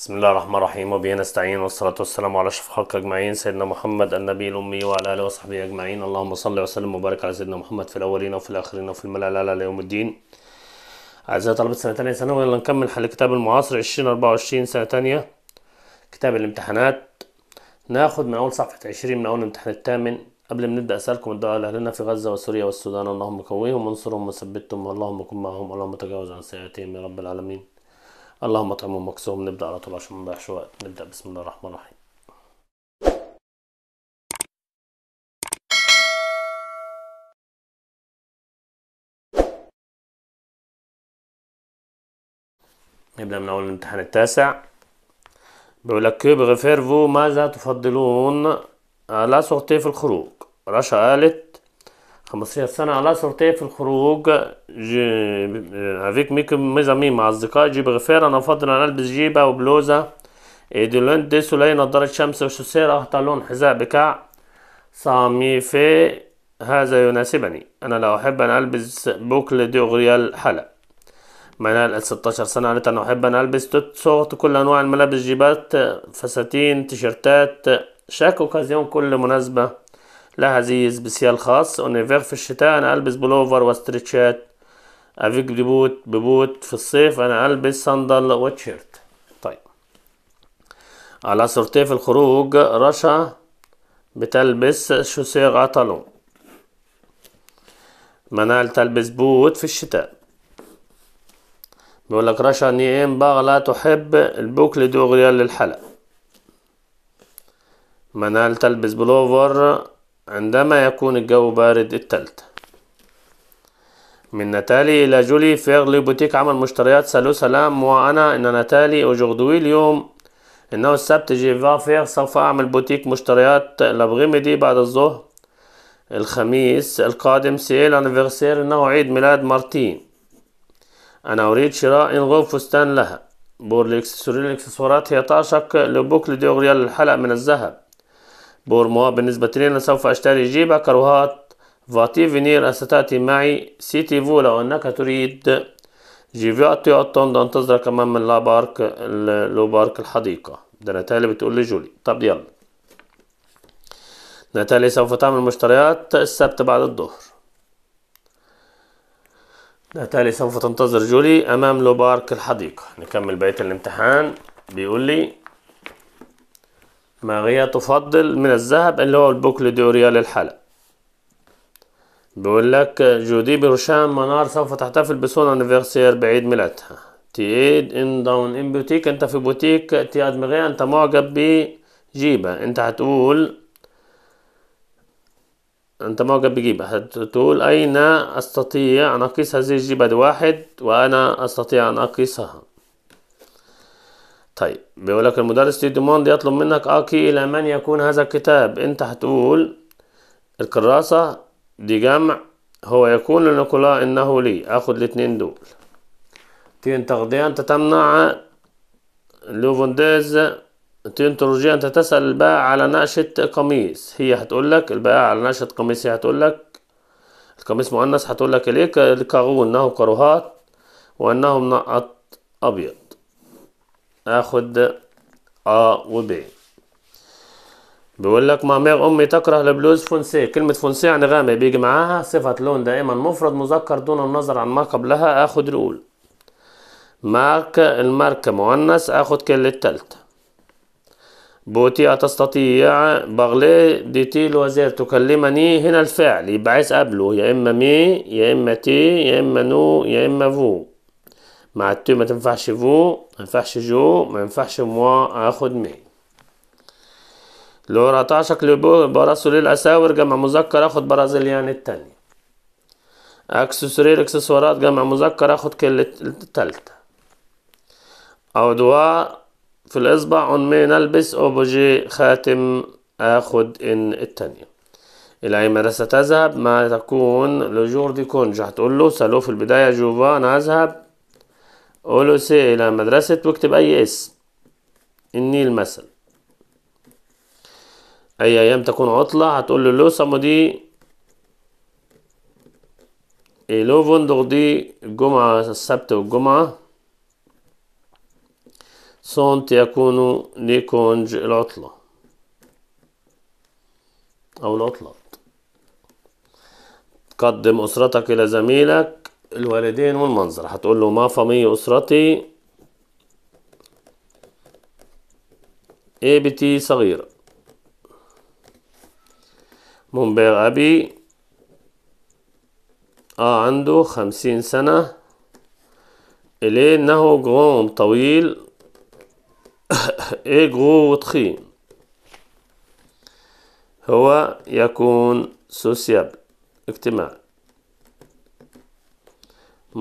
بسم الله الرحمن الرحيم وبه نستعين والصلاة والسلام على أشرف خلق أجمعين سيدنا محمد النبي الأمي وعلى آله وصحبه أجمعين اللهم صل وسلم وبارك على سيدنا محمد في الأولين وفي الآخرين وفي الملأ الأعلى ليوم الدين أعزائي طلبة سنة تانية ثانوي يلا نكمل حل كتاب المعاصر 2024 سنة تانية كتاب الامتحانات ناخد من أول صفحة 20 من أول الامتحان الثامن قبل ما نبدأ أسألكم الدعاء لأهلنا في غزة وسوريا والسودان اللهم قويهم وانصرهم وثبتهم اللهم كن معهم اللهم تجاوز عن سيئاتهم يا رب العالمين اللهم طعم مكسوم نبدا على طول عشان ما نضيعش وقت نبدا بسم الله الرحمن الرحيم نبدا من اول الامتحان التاسع بيقول لك كيو بغفير فو ماذا تفضلون لا سورتي في الخروج رشا قالت 15 سنة على سورتي في الخروج افيك ميك ميزامي مع اصدقائي جيب غفير انا افضل ان البس جيبة وبلوزة ديلون دي سولي نضارة شمس وشوسير اهطلون حذاء بكاع صامي في هذا يناسبني انا لا احب ان البس بوكل دي غريال حلق منال 16 سنة قالت أنا أحب أن ألبس صوت كل أنواع الملابس جيبات فساتين تيشيرتات شاك أوكازيون كل مناسبة لها زيز بسيال خاص اونيفير في الشتاء انا البس بلوفر وستريتشات افيك دي بوت ببوت في الصيف انا البس صندل وتشيرت طيب على صورتي في الخروج رشا بتلبس شوسير اتالون منال تلبس بوت في الشتاء بيقول لك رشا نيم باغ لا تحب البوكل دوغريال للحلق منال تلبس بلوفر عندما يكون الجو بارد التالت من نتالي إلى جولي فيغ لي بوتيك عمل مشتريات سالو سلام وأنا إن نتالي أوجوردوي اليوم إنه السبت جي فا فيغ سوف أعمل بوتيك مشتريات لابغيميدي بعد الظهر الخميس القادم سيل إيه، لانيفرسير إنه عيد ميلاد مارتين أنا أريد شراء إنغوف فستان لها بور الإكسسوارات هي تعشق لبوكل دي أغريال الحلق من الذهب بورموا بالنسبة لنا سوف أشتري جيبة كروهات فاتي فينير ستأتي معي سيتي فو لو أنك تريد جيفياتي أوتون ده انتظر كمان من لا بارك لو بارك الحديقة ده نتالي بتقول لي جولي طب يلا نتالي سوف تعمل مشتريات السبت بعد الظهر نتالي سوف تنتظر جولي أمام لو بارك الحديقة نكمل بقية الامتحان بيقول لي ماغية تفضل من الذهب اللي هو البوكل دوريال أوريال الحلق بيقول لك جودي برشام منار سوف تحتفل بسون انيفرسير بعيد ميلادها تيد ان داون ان بوتيك انت في بوتيك تي ادمغي انت معجب بجيبة انت هتقول انت معجب بجيبة هتقول اين استطيع ان اقيس هذه الجيبة واحد وانا استطيع ان اقيسها طيب بيقول لك المدرس دي دوموند يطلب منك اكي آه، إلى من يكون هذا الكتاب أنت هتقول الكراسة دي جمع هو يكون لنيكولا إنه لي آخد الاتنين دول تين تغذية أنت تمنع لوفونديز تين تروجية أنت تسأل البائع على نقشة قميص هي هتقول لك البائع على نقشة قميص هي هتقول لك القميص مؤنث هتقول لك ليه كاغو إنه كروهات وإنه منقط أبيض اخد ا ب بيقول لك ما امي تكره البلوز فونسي كلمه فونسي يعني غامق بيجي معاها صفه لون دائما مفرد مذكر دون النظر عن ما قبلها اخد رول مارك الماركة مؤنث اخد كل التالت بوتي أتستطيع بغلي ديتي لوزير تكلمني هنا الفعل يبقى عايز قبله يا إما مي يا إما تي يا إما نو يا إما فو معناته ما تنفعش فو ما تنفعش جو ما تنفعش موا اخد مي لو راتعشك لبو براسولي الاساور جمع مذكر اخد برازيليان التاني اكسسوري اكسسوارات جمع مذكر اخد كل التالتة دواء في الاصبع مي نلبس اوبوجي خاتم اخد ان التانية الى اي مدرسة ستذهب ما تكون لجور دي كونج هتقول له سالو في البداية جوفان اذهب أولوسي إلى مدرسة واكتب أي اسم النيل مثلا أي أيام تكون عطلة هتقول له لو سامودي لو فندق دي الجمعة السبت والجمعة سونت يكون لكونج العطلة أو العطلة تقدم أسرتك إلى زميلك الوالدين والمنظر هتقول له ما فامي أسرتي اي ابتي صغيرة منبغ أبي آه عنده خمسين سنة إليه إنه جرون طويل إي جرو تخين هو يكون سوسيابل اجتماعي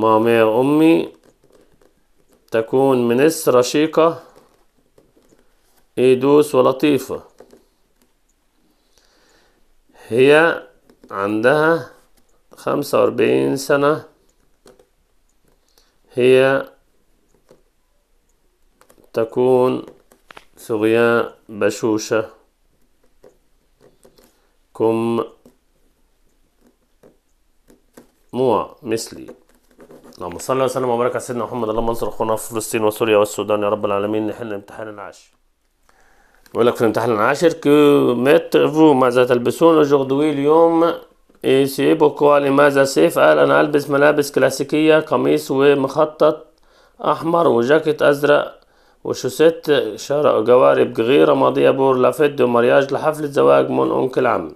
ماما أمي تكون من إس رشيقة إيدوس ولطيفة هي عندها خمسة وأربعين سنة هي تكون ثغيان بشوشة كم مو مثلي اللهم صل وسلم وبارك على سيدنا محمد اللهم انصر اخونا في فلسطين وسوريا والسودان يا رب العالمين نحل الامتحان العاشر بقول لك في الامتحان العاشر كو فو ماذا تلبسون جوردوي اليوم اي سي لماذا سيف قال انا البس ملابس كلاسيكيه قميص ومخطط احمر وجاكيت ازرق وشوسيت شرق جوارب غير ماضيه بور لافيت مارياج لحفله زواج من اونكل عم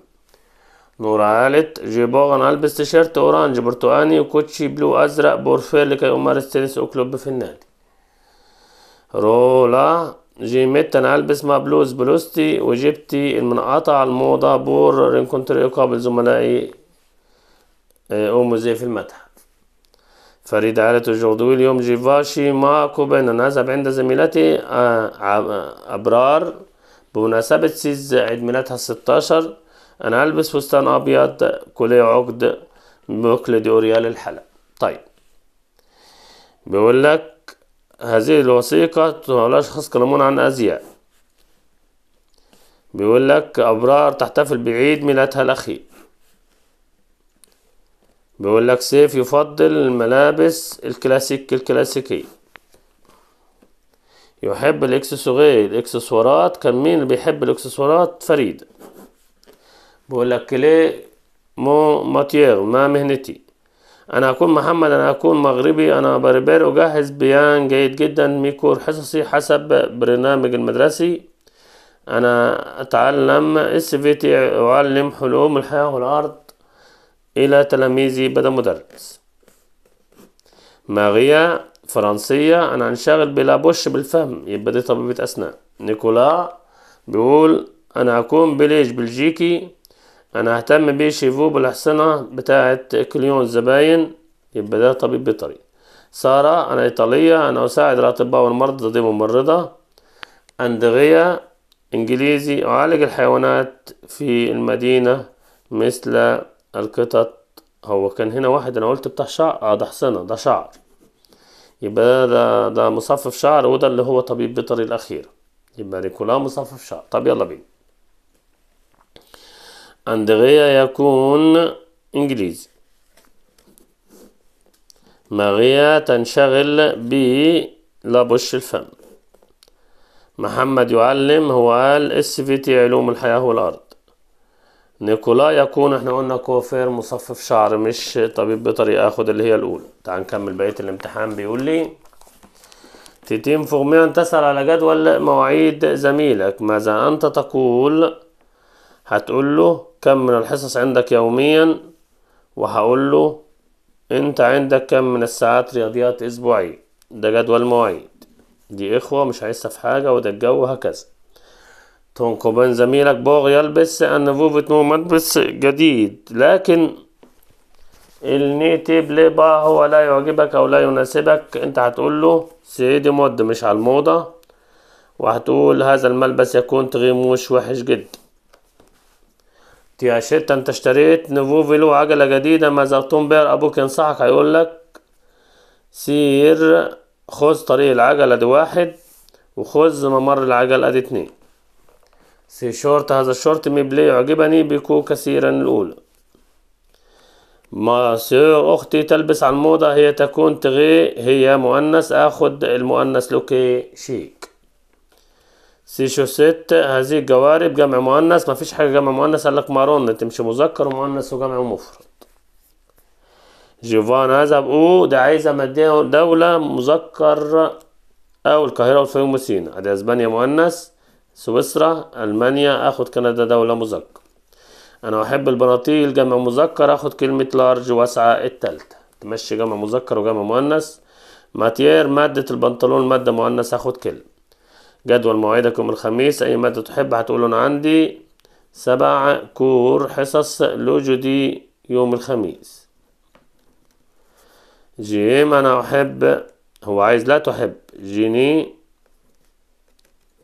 عالت جيبوغا ألبس تيشيرت أورانج برتقاني وكوتشي بلو أزرق بورفير لكي أمارس تنس وكلوب في النادي رولا جيمت أنا ألبس مع بلوز بلوزتي وجبتي المنقطع الموضة بور رينكونتر يقابل زملائي أومو زي في المتحف فريد عالت الجردوي اليوم جيفاشي ما كوبين أنا أذهب عند زميلتي أبرار بمناسبة سيز عيد ميلادها الستاشر انا البس فستان ابيض كلي عقد بوكل دوريال الحلق طيب بيقول لك هذه الوثيقة تلخص كلمون عن أزياء بيقول لك أبرار تحتفل بعيد ميلادها الأخير بيقول لك سيف يفضل الملابس الكلاسيك الكلاسيكية يحب الإكسسوارات كمين كان مين بيحب الإكسسوارات فريد بقول لك مو ماتير ما مهنتي انا اكون محمد انا اكون مغربي انا بربير اجهز بيان جيد جدا ميكور حصصي حسب برنامج المدرسي انا اتعلم اس في تي اعلم حلوم الحياة والارض الى تلاميذي بدا مدرس ماريا فرنسية انا انشغل بوش بالفم يبقى دي طبيبة اسنان نيكولا بيقول انا اكون بليج بلجيكي انا ههتم بشيفو بالحصنة بتاعة كليون الزباين يبقى ده طبيب بيطري سارة انا ايطالية انا اساعد الاطباء والمرضى دي ممرضة اندغية انجليزي اعالج الحيوانات في المدينة مثل القطط هو كان هنا واحد انا قلت بتاع شعر اه ده حصنة ده شعر يبقى ده, ده ده مصفف شعر وده اللي هو طبيب بيطري الاخير يبقى دي كلها مصفف شعر طب يلا بينا أندريا يكون إنجليزي ماريا تنشغل بلبش الفم محمد يعلم هو قال اس في تي علوم الحياة والأرض نيكولا يكون احنا قلنا كوفير مصفف شعر مش طبيب بطريقة اخد اللي هي الأولى تعال نكمل بقية الامتحان بيقول لي تتم ان تسأل على جدول مواعيد زميلك ماذا أنت تقول هتقول له كم من الحصص عندك يوميا وهقول له انت عندك كم من الساعات رياضيات اسبوعي ده جدول مواعيد دي اخوة مش عايزة في حاجة وده الجو وهكذا تنقبان زميلك بوغ يلبس النفوفة نو ملبس جديد لكن النيتيب ليبا هو لا يعجبك او لا يناسبك انت هتقول له سيدي مود مش على الموضة وهتقول هذا الملبس يكون تغيموش وحش جدا يا شتا انت اشتريت نوفو فيلو عجلة جديدة ما تقوم بير ابوك ينصحك هيقول لك سير خذ طريق العجلة دي واحد وخذ ممر العجلة دي اتنين سي شورت هذا الشورت مبلي يعجبني بكو كثيرا الأولى ما سير أختي تلبس على الموضة هي تكون تغي هي مؤنث أخد المؤنث لوكي شي سيش ست هذه الجوارب جمع مؤنث مفيش حاجة جمع مؤنث قال لك مارون تمشي مذكر ومؤنث وجمع مفرد جيفان هذا او ده عايزة مادية دولة مذكر أو القاهرة والفيوم وسينا أدي أسبانيا مؤنث سويسرا ألمانيا آخد كندا دولة مذكر أنا أحب البناطيل جمع مذكر آخد كلمة لارج واسعة التالتة تمشي جمع مذكر وجمع مؤنث ماتير مادة البنطلون مادة مؤنث آخد كلمة جدول مواعيدكم الخميس أي مادة تحب هتقول أنا عندي سبع كور حصص لوجودي يوم الخميس جيم أنا أحب هو عايز لا تحب جيني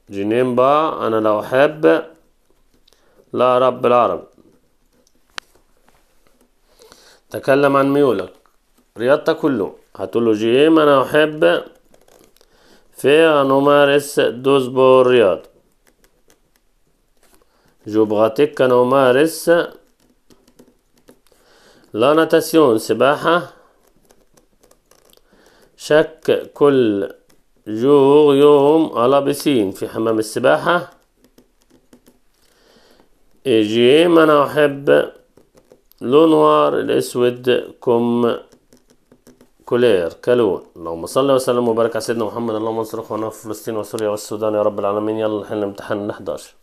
جنين با أنا لو أحب لا رب العرب تكلم عن ميولك رياضتك كله هتقول له جيم أنا أحب في نمارس دوزبو الرياض جو بغاتيك نمارس لا ناتاسيون سباحة شك كل جوغ يوم على بسين في حمام السباحة اجي أنا أحب لونوار الأسود كم كولير كالون اللهم صل وسلم وبارك على سيدنا محمد اللهم انصر اخوانا في فلسطين وسوريا والسودان يا رب العالمين يلا نحل امتحان 11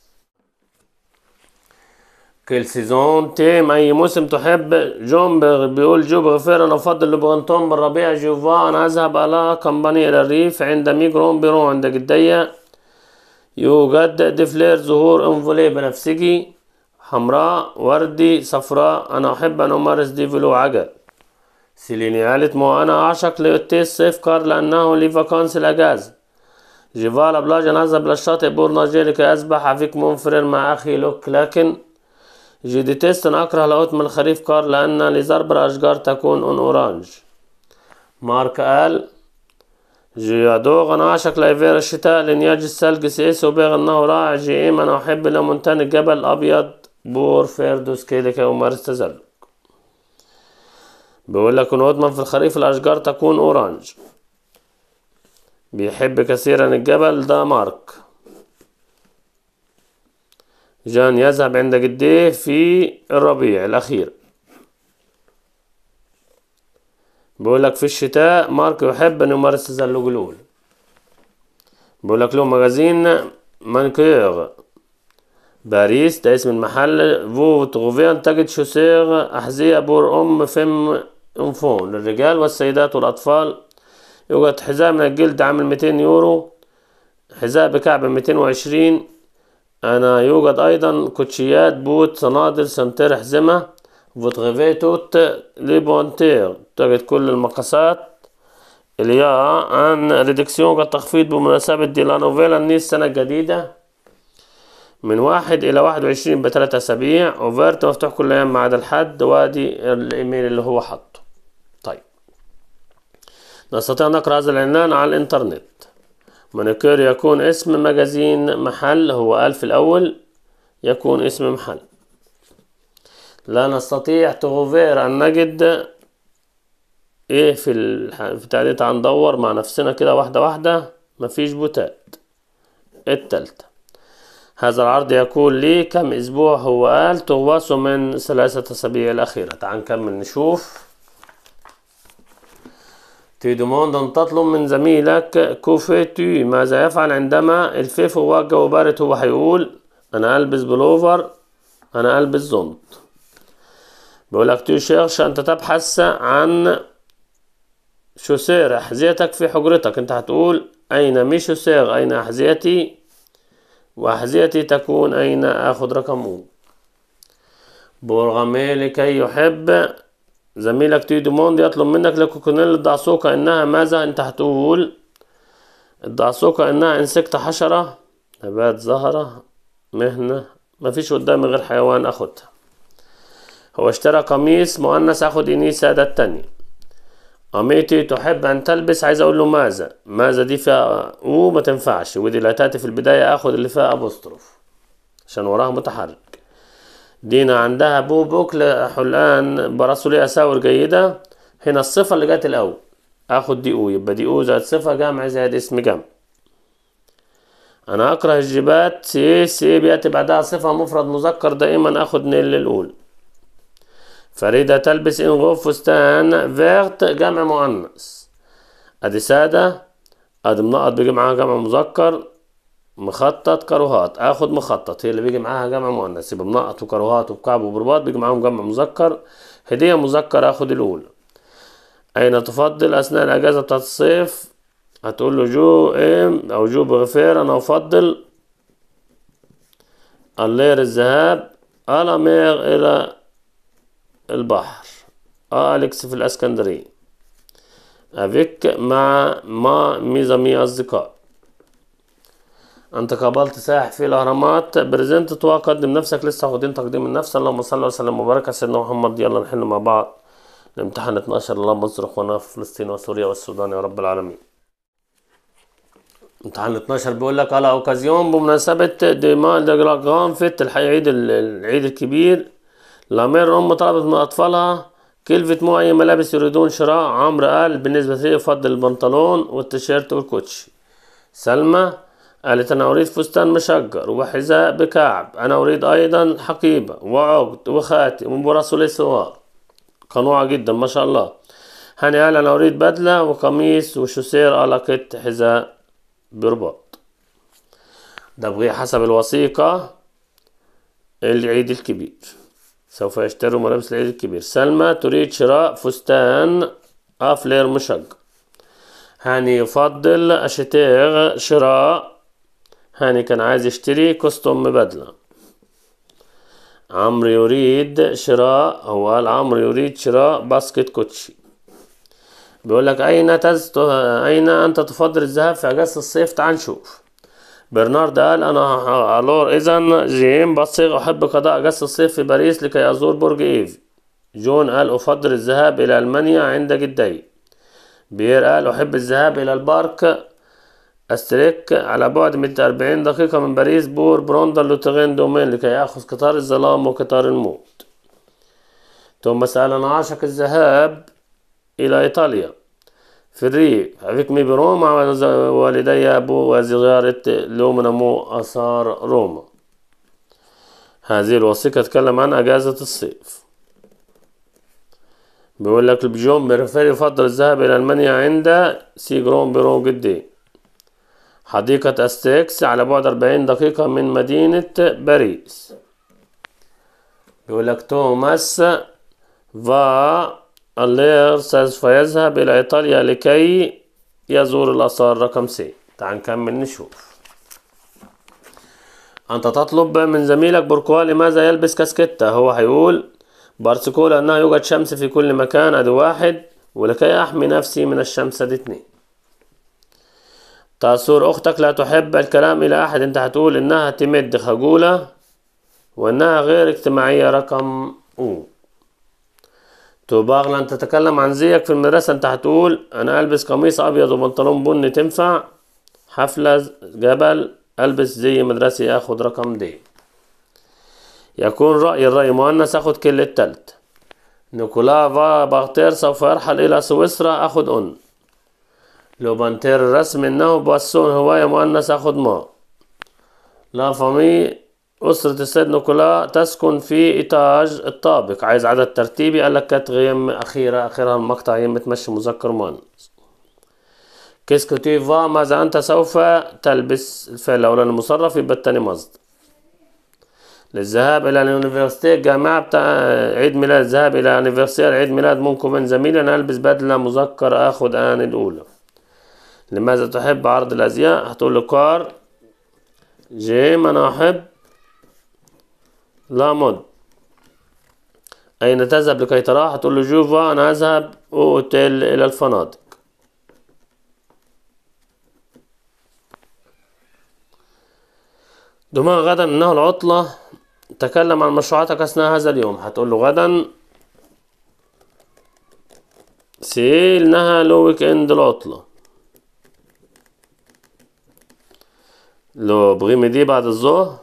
كل سيزون تيم اي موسم تحب جومبر بيقول جو بغفير انا افضل لبرانتون بالربيع جوفا انا اذهب على كمباني الى الريف عند ميجرون بيرو عند جدية يوجد ديفلير زهور انفولي بنفسجي حمراء وردي صفراء انا احب ان امارس ديفلو عجل سيليني قالت مو أنا أعشق لأوتيس سيف كار لأنه لي فاكانس الأجازة جيفالا بلاجا نذهب للشاطئ شاطئ بورنا أسبح أفيك مونفرير مع أخي لوك لكن جي جديتست أكره من الخريف كار لأن لزرب الأشجار تكون أون أورانج مارك قال جي يادوغ أنا أعشق لإيفير الشتاء يجي الثلج سيس وبيغ أنه رائع جي إيمان أحب لمونتان الجبل الأبيض بور فيردوس كيلك ومارس تزلج بيقول لك وأضمن في الخريف الأشجار تكون أورانج بيحب كثيرا الجبل ده مارك جان يذهب عند جديه في الربيع الأخير بيقول لك في الشتاء مارك يحب أن يمارس الزلوجلول بيقول لك له مجازين مانكير باريس ده اسم المحل فو تغوفيان تجد شوسير أحذية بور أم فيم أنفون للرجال والسيدات والأطفال يوجد حذاء من الجلد عامل ميتين يورو حذاء بكعب ميتين وعشرين أنا يوجد أيضا كوتشيات بوت صنادل سنتر حزمة فوتغيفي توت ليبونتير توجد كل المقاسات اللي هي عن ريدكسيون تخفيض بمناسبة دي لا نوفيلا النيس السنة الجديدة من واحد إلى واحد وعشرين بثلاث أسابيع أوفرت مفتوح كل أيام ما عدا الحد وأدي الإيميل اللي هو حاطه نستطيع نقرأ هذا العنوان على الإنترنت مانيكير يكون اسم مجازين محل هو ألف الأول يكون اسم محل لا نستطيع تغوفير أن نجد إيه في, ال... في تعديل ندور مع نفسنا كده واحدة واحدة مفيش بوتات التالتة هذا العرض يكون لي كم أسبوع هو قال تغوص من ثلاثة أسابيع الأخيرة تعال نكمل نشوف دوموند أن تطلب من زميلك كوفيتو ماذا يفعل عندما الفيف هو جاوبرت هو هيقول أنا ألبس بلوفر أنا ألبس زونت بيقول لك تو شيرش أنت تبحث عن شوسير أحذيتك في حجرتك أنت هتقول أين مي شوسير أين أحذيتي وأحذيتي تكون أين آخذ رقمه برغمي لكي يحب زميلك تي دوموند يطلب منك لكوكونيل الدعسوكة إنها ماذا أنت هتقول الدعسوكة إنها إنسكت حشرة نبات زهرة مهنة مفيش قدامي غير حيوان أخدها هو اشترى قميص مؤنث أخد إنيسة ده التاني أميتي تحب أن تلبس عايز أقول له ماذا ماذا دي فيها أو ما تنفعش ودي لا تأتي في البداية أخد اللي فيها أبوستروف عشان وراها متحرك دينا عندها بو بوكل حلان برسولي أساور جيدة هنا الصفة اللي جت الأول آخد دي أو يبقى دي أو زائد صفة جمع زائد اسم جمع أنا أكره الجبات سي سي بيأتي بعدها صفة مفرد مذكر دائما آخد نيل الأول فريدة تلبس إن غوف فستان فيرت جمع مؤنث أدي سادة أدي منقط بجمعها جمع مذكر مخطط كروهات اخد مخطط هي اللي بيجي معاها جمع مؤنث يبقى بنقط وكروهات وبكعب وبرباط بيجي معاهم جمع مذكر هديه مذكر اخد الاولى اين تفضل اثناء الاجازه بتاعت الصيف هتقول له جو ام إيه؟ او جو بغفير انا افضل اللير الذهاب على ميغ الى البحر آه، اليكس في الاسكندريه افيك مع ما ميزامي اصدقاء انت قابلت سائح في الاهرامات بريزنت قدم نفسك لسه واخدين تقديم النفس اللهم صل وسلم وبارك على سيدنا محمد يلا نحن مع بعض الامتحان 12 اللهم انصر اخوانا في فلسطين وسوريا والسودان يا رب العالمين امتحان 12 بيقول لك على اوكازيون بمناسبة دماء دجلقان فت الحي عيد العيد الكبير لامير ام طلبت من اطفالها كلفة مو اي ملابس يريدون شراء عمرو قال بالنسبة لي يفضل البنطلون والتيشيرت والكوتشي سلمى قالت أنا أريد فستان مشجر وحذاء بكعب أنا أريد أيضا حقيبة وعقد وخاتم ورسول سوار قنوعة جدا ما شاء الله هاني قال أنا أريد بدلة وقميص وشوسير على كت حذاء برباط ده حسب الوثيقة العيد الكبير سوف يشتروا ملابس العيد الكبير سلمى تريد شراء فستان أفلير مشجر هاني يفضل أشتاغ شراء هاني كان عايز يشتري كوستوم بدلة عمرو يريد شراء هو قال عمرو يريد شراء باسكت كوتشي بيقول لك أين تزت أين أنت تفضل الذهاب في أجازة الصيف تعال نشوف برنارد قال أنا ألور إذا جيم بصيغ أحب قضاء أجازة الصيف في باريس لكي أزور برج إيف جون قال أفضل الذهاب إلى ألمانيا عند جدي بير قال أحب الذهاب إلى البارك أستريك على بعد 140 دقيقة من باريس بور بروندا لوتغين دومين لكي يأخذ قطار الظلام وقطار الموت ثم سألنا عاشق الذهاب إلى إيطاليا في الريف مي بروما والدي أبو وزيارة لومنامو آثار روما هذه الوثيقة تتكلم عن أجازة الصيف بيقول لك البجوم بيرفير يفضل الذهاب إلى ألمانيا عند سي جرون برون جدي حديقة أستيكس على بعد 40 دقيقة من مدينة باريس بيقول لك توماس فا اللير سوف يذهب إلى إيطاليا لكي يزور الآثار رقم سي تعال نكمل نشوف أنت تطلب من زميلك بوركوا لماذا يلبس كاسكتة هو هيقول بارسكولا أنها يوجد شمس في كل مكان أدي واحد ولكي أحمي نفسي من الشمس أدي اتنين تعصور أختك لا تحب الكلام إلى أحد أنت هتقول إنها تمد خجولة وإنها غير اجتماعية رقم أو تباغ لن تتكلم عن زيك في المدرسة أنت هتقول أنا ألبس قميص أبيض وبنطلون بني تنفع حفلة جبل ألبس زي مدرسي أخد رقم دي يكون رأي الرأي مؤنث أخد كل التلت نيكولا فا باغتير سوف يرحل إلى سويسرا أخد أن لو بنتر رسم إنه باسون هواية اخد ما لا فامي أسرة السيد نيكولا تسكن في إيطاج الطابق عايز عدد ترتيبي قال لك غيم أخيرة آخرها المقطع يم تمشي مذكر مؤنث كيسكو تيفا ماذا أنت سوف تلبس الفعل الأولاني المصرف يبقى التاني مصدر للذهاب إلى اليونيفرسيتي الجامعة بتاع عيد ميلاد الذهاب إلى اليونيفرسيتي عيد ميلاد ممكن من زميلي أنا ألبس بدلة مذكر آخد أنا الأولى لماذا تحب عرض الأزياء هتقول له كار جيم أنا أحب لامود أين تذهب لكي تراه هتقول له جوفا أنا أذهب أوتيل إلى الفنادق دماغ غدا إنه العطلة تكلم عن مشروعاتك أثناء هذا اليوم هتقول له غدا سيل نهى لو ويك إند العطلة لو بغي دي بعد الظهر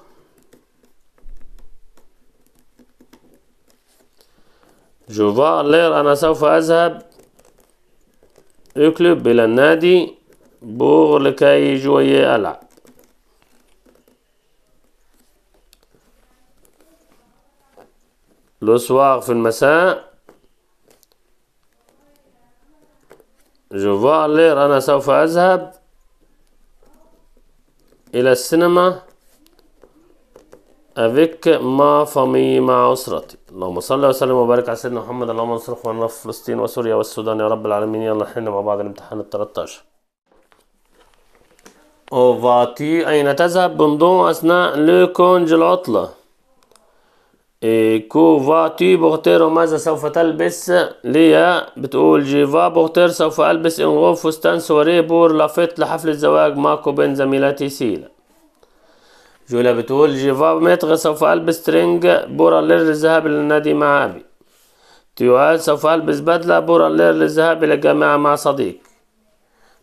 جوفار لير أنا سوف أذهب اكلب إلى النادي بور لكي جوي ألعب لو سوار في المساء جوفا لير أنا سوف أذهب إلى السينما افيك ما فامي مع اسرتي اللهم صل وسلم وبارك على سيدنا محمد اللهم انصر اخواننا في فلسطين وسوريا والسودان يا رب العالمين يلا حنا مع بعض الامتحان ال 13 اوفاتي اين تذهب بندون اثناء لو كونج العطله تي بوغتير وماذا سوف تلبس ليا بتقول جيفا بوغتير سوف ألبس إنغوف فستان سوري بور لافيت لحفلة زواج ماكو بين زميلاتي سيلا جولا بتقول جيفا متغ سوف ألبس ترينج بورا لير للذهاب للنادي مع أبي تيوال سوف ألبس بدلة بورا لير للذهاب إلى الجامعة مع صديق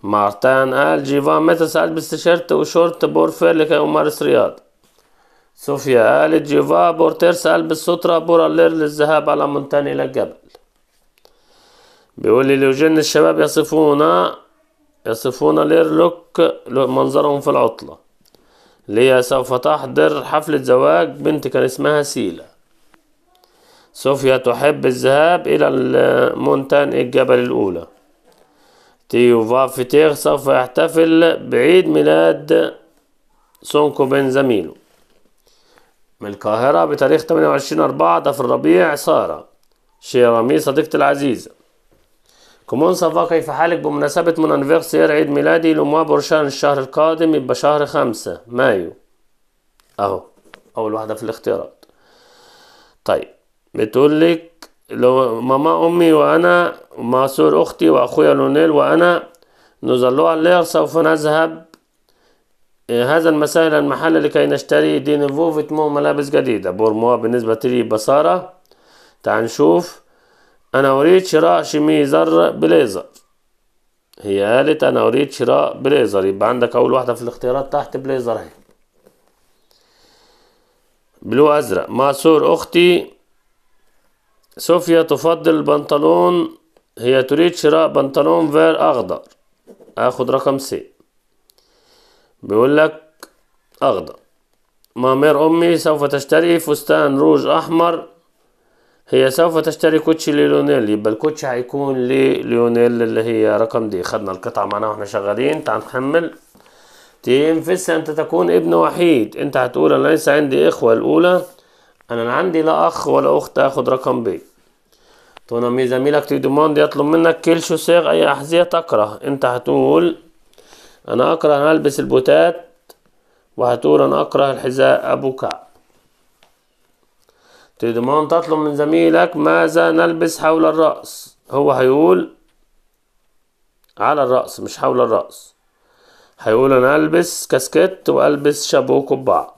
مارتان قال جيفا ميتغ سألبس تيشيرت وشورت بور فير لكي أمارس رياضة صوفيا قالت جيفا بورتير قلب السترة بورالير للذهاب على مونتان إلى الجبل بيقول لي لوجن الشباب يصفون يصفون لوك منظرهم في العطلة ليا سوف تحضر حفلة زواج بنت كان اسمها سيلا صوفيا تحب الذهاب إلى المونتان الجبل الأولى تيوفا فافيتيغ سوف يحتفل بعيد ميلاد سونكو بن زميله من القاهرة بتاريخ 28 أربعة ده في الربيع سارة شيرامي صديقتي العزيزة كومون صفا كيف حالك بمناسبة من أنفيرسير عيد ميلادي لما برشان الشهر القادم يبقى شهر خمسة مايو أهو أول واحدة في الاختيارات طيب بتقول لك لو ماما أمي وأنا ماسور أختي وأخويا لونيل وأنا نظلوا على الليل سوف نذهب هذا المسائل المحل لكي نشتري دي فيتمو ملابس جديدة بورموا بالنسبة لي بصارة تعال نشوف أنا أريد شراء شميزر بليزر هي قالت أنا أريد شراء بليزر يبقى عندك أول واحدة في الاختيارات تحت بليزر أهي بلو أزرق ماسور أختي صوفيا تفضل البنطلون هي تريد شراء بنطلون فير أخضر آخد رقم سي بيقول لك أخضر مامير أمي سوف تشتري فستان روج أحمر هي سوف تشتري كوتشي لليونيل يبقى الكوتشي هيكون لليونيل اللي هي رقم دي خدنا القطعة معنا واحنا شغالين تعال نحمل فيس أنت تكون ابن وحيد أنت هتقول أنا ليس عندي إخوة الأولى أنا عندي لا أخ ولا أخت آخد رقم بي تونامي زميلك تدوموند يطلب منك كل شو سيغ أي أحذية تكره أنت هتقول أنا أكره أن ألبس البوتات وهتقول أنا أكره الحذاء أبو كعب تضمن تطلب من زميلك ماذا نلبس حول الرأس هو هيقول على الرأس مش حول الرأس هيقول أنا ألبس كاسكت وألبس شابو قبعة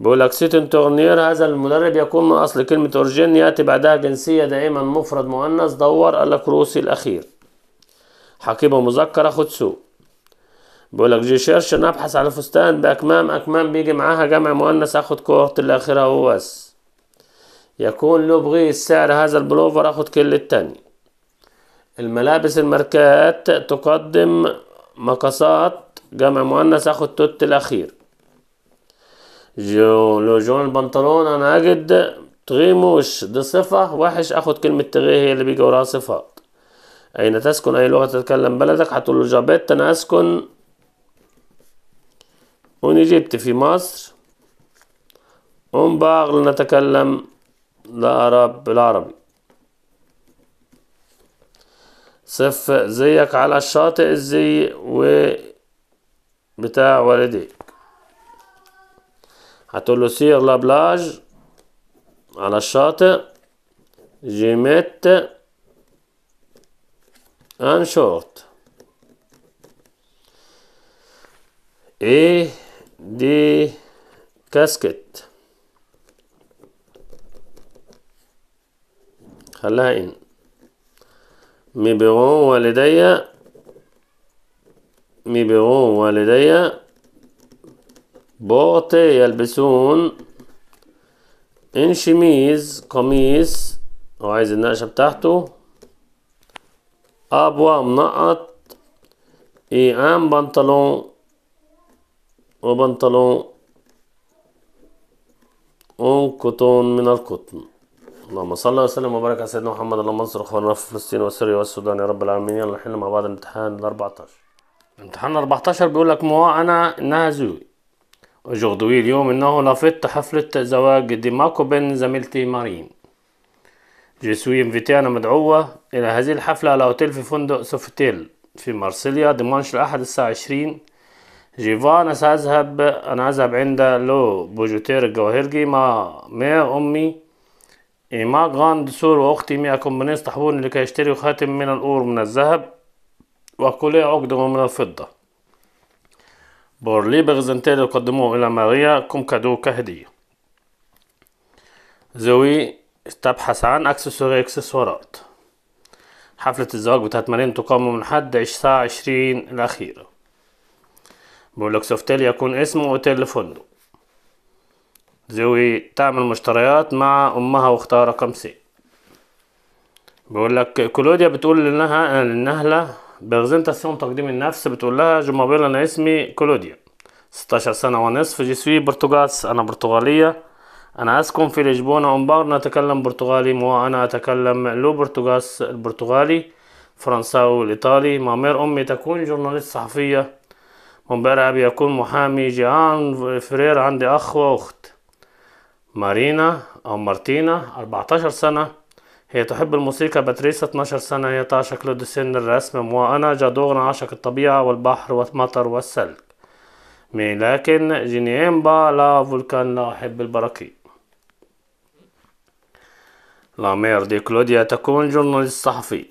بيقول لك سيتن تورنير هذا المدرب يكون من أصل كلمة أورجين يأتي بعدها جنسية دائما مفرد مؤنث دور قال لك روسي الأخير حقيبة مذكرة خد سوق بقول لك جيشيرش نبحث على فستان بأكمام أكمام بيجي معاها جمع مؤنث أخد كورت الأخيرة هو بس يكون لبغي السعر هذا البلوفر أخد كل التاني الملابس الماركات تقدم مقاسات جمع مؤنث أخد توت الأخير لو جون البنطلون أنا أجد تغيموش دي صفة وحش أخد كلمة تغي هي اللي بيجي وراها صفات أين تسكن أي لغة تتكلم بلدك هتقول له جابت أنا أسكن جبت في مصر ومباغ لنتكلم العرب بالعربي صف زيك على الشاطئ الزي و بتاع والديك هتقول له سير لابلاج على الشاطئ جيميت ان شورت ايه دي كاسكت خلاها ان ميبيرون والدي ميبرون والدي بورتي يلبسون ان شيميز قميص هو عايز النقشة بتاعته ابوا منقط اي ان بنطلون وبنطلون وكتون من القطن اللهم صل وسلم وبارك على سيدنا محمد اللهم انصر اخواننا في فلسطين وسوريا والسودان يا رب العالمين يلا نحل مع بعض الامتحان ال 14 امتحان 14 بيقول لك انا نازوي اجوردوي اليوم انه لفت حفلة زواج ديماكو بين زميلتي مارين جي سوي انفيتي انا مدعوة الى هذه الحفلة على اوتيل في فندق سوفتيل في مارسيليا دمانش الاحد الساعة 20 جيفان سأذهب أنا أذهب عند لو بوجوتير جوهرجي مع ما أمي ايما غاند سور وأختي مئة كومبنيس تحوون لكي يشتروا خاتم من الأور من الذهب وكلية عقدهم من الفضة بورلي بغزنتيل يقدموه إلى ماريا كم كادو كهدية زوي تبحث عن أكسسوري إكسسوارات حفلة الزواج بتاعت مارين تقام من حد ساعة عشرين الأخيرة بقول لك سوفتيل يكون اسمه اوتيل فندق زوي تعمل مشتريات مع امها واختها رقم سي بقولك لك كلوديا بتقول لانها النهله بغزنتاسيون تقديم النفس بتقول لها جمابيل انا اسمي كلوديا 16 سنه ونصف جي سوي برتغاس انا برتغاليه انا اسكن في لشبونه امبار نتكلم برتغالي مو انا اتكلم لو برتغاس البرتغالي فرنساوي الايطالي مامير امي تكون جورناليست صحفيه وامبارح بيكون محامي جيان فرير عندي أخ وأخت مارينا أو مارتينا 14 سنة هي تحب الموسيقى باتريسا 12 سنة هي تعشق لودسين الرسم وأنا جادوغنا عاشق الطبيعة والبحر والمطر والسلك لكن جينيمبا لا فولكان لا أحب البراكين لا مير دي كلوديا تكون جورنالست صحفي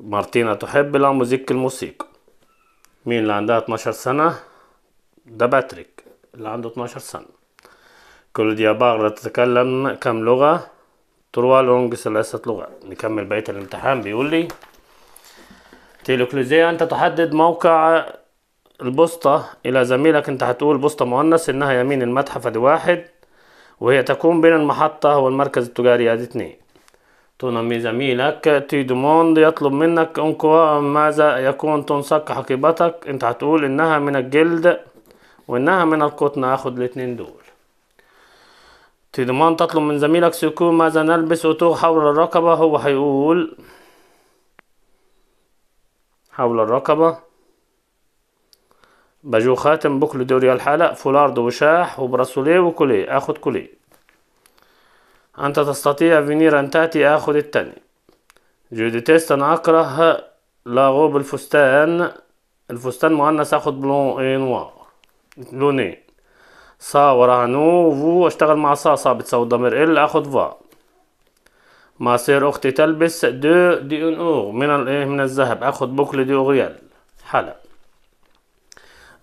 مارتينا تحب لا موزيك الموسيقى مين اللي عندها 12 سنة ده باتريك اللي عنده 12 سنة كل دياباغ لا تتكلم كم لغة تروا لونج ثلاثة لغة نكمل بقية الامتحان بيقول لي تيلوكليزيا أنت تحدد موقع البوسطة إلى زميلك أنت هتقول بوسطة مؤنث إنها يمين المتحف دي واحد وهي تكون بين المحطة والمركز التجاري ادي اتنين تون امي زميلك tu demandes يطلب منك انكوا ماذا يكون تنسك حقيبتك انت هتقول انها من الجلد وانها من القطن هاخد الاتنين دول tu demandes تطلب من زميلك سيكون ماذا نلبس اوتو حول الرقبة هو هيقول حول الرقبة بجو خاتم بكل دوري الحلق فولارد وشاح وبراسوليه وكوليه اخد كوليه أنت تستطيع فينير أن تأتي آخذ التاني تيست أنا أكره لاغو بالفستان الفستان مؤنث أخذ بلون إيه نوار لونين إيه؟ صا نو فو أشتغل مع صا صابت صا ضمير إل أخذ فا ماسير أختي تلبس دو دي أون أو من إيه من الذهب أخذ بوكل دي أوغيال حلا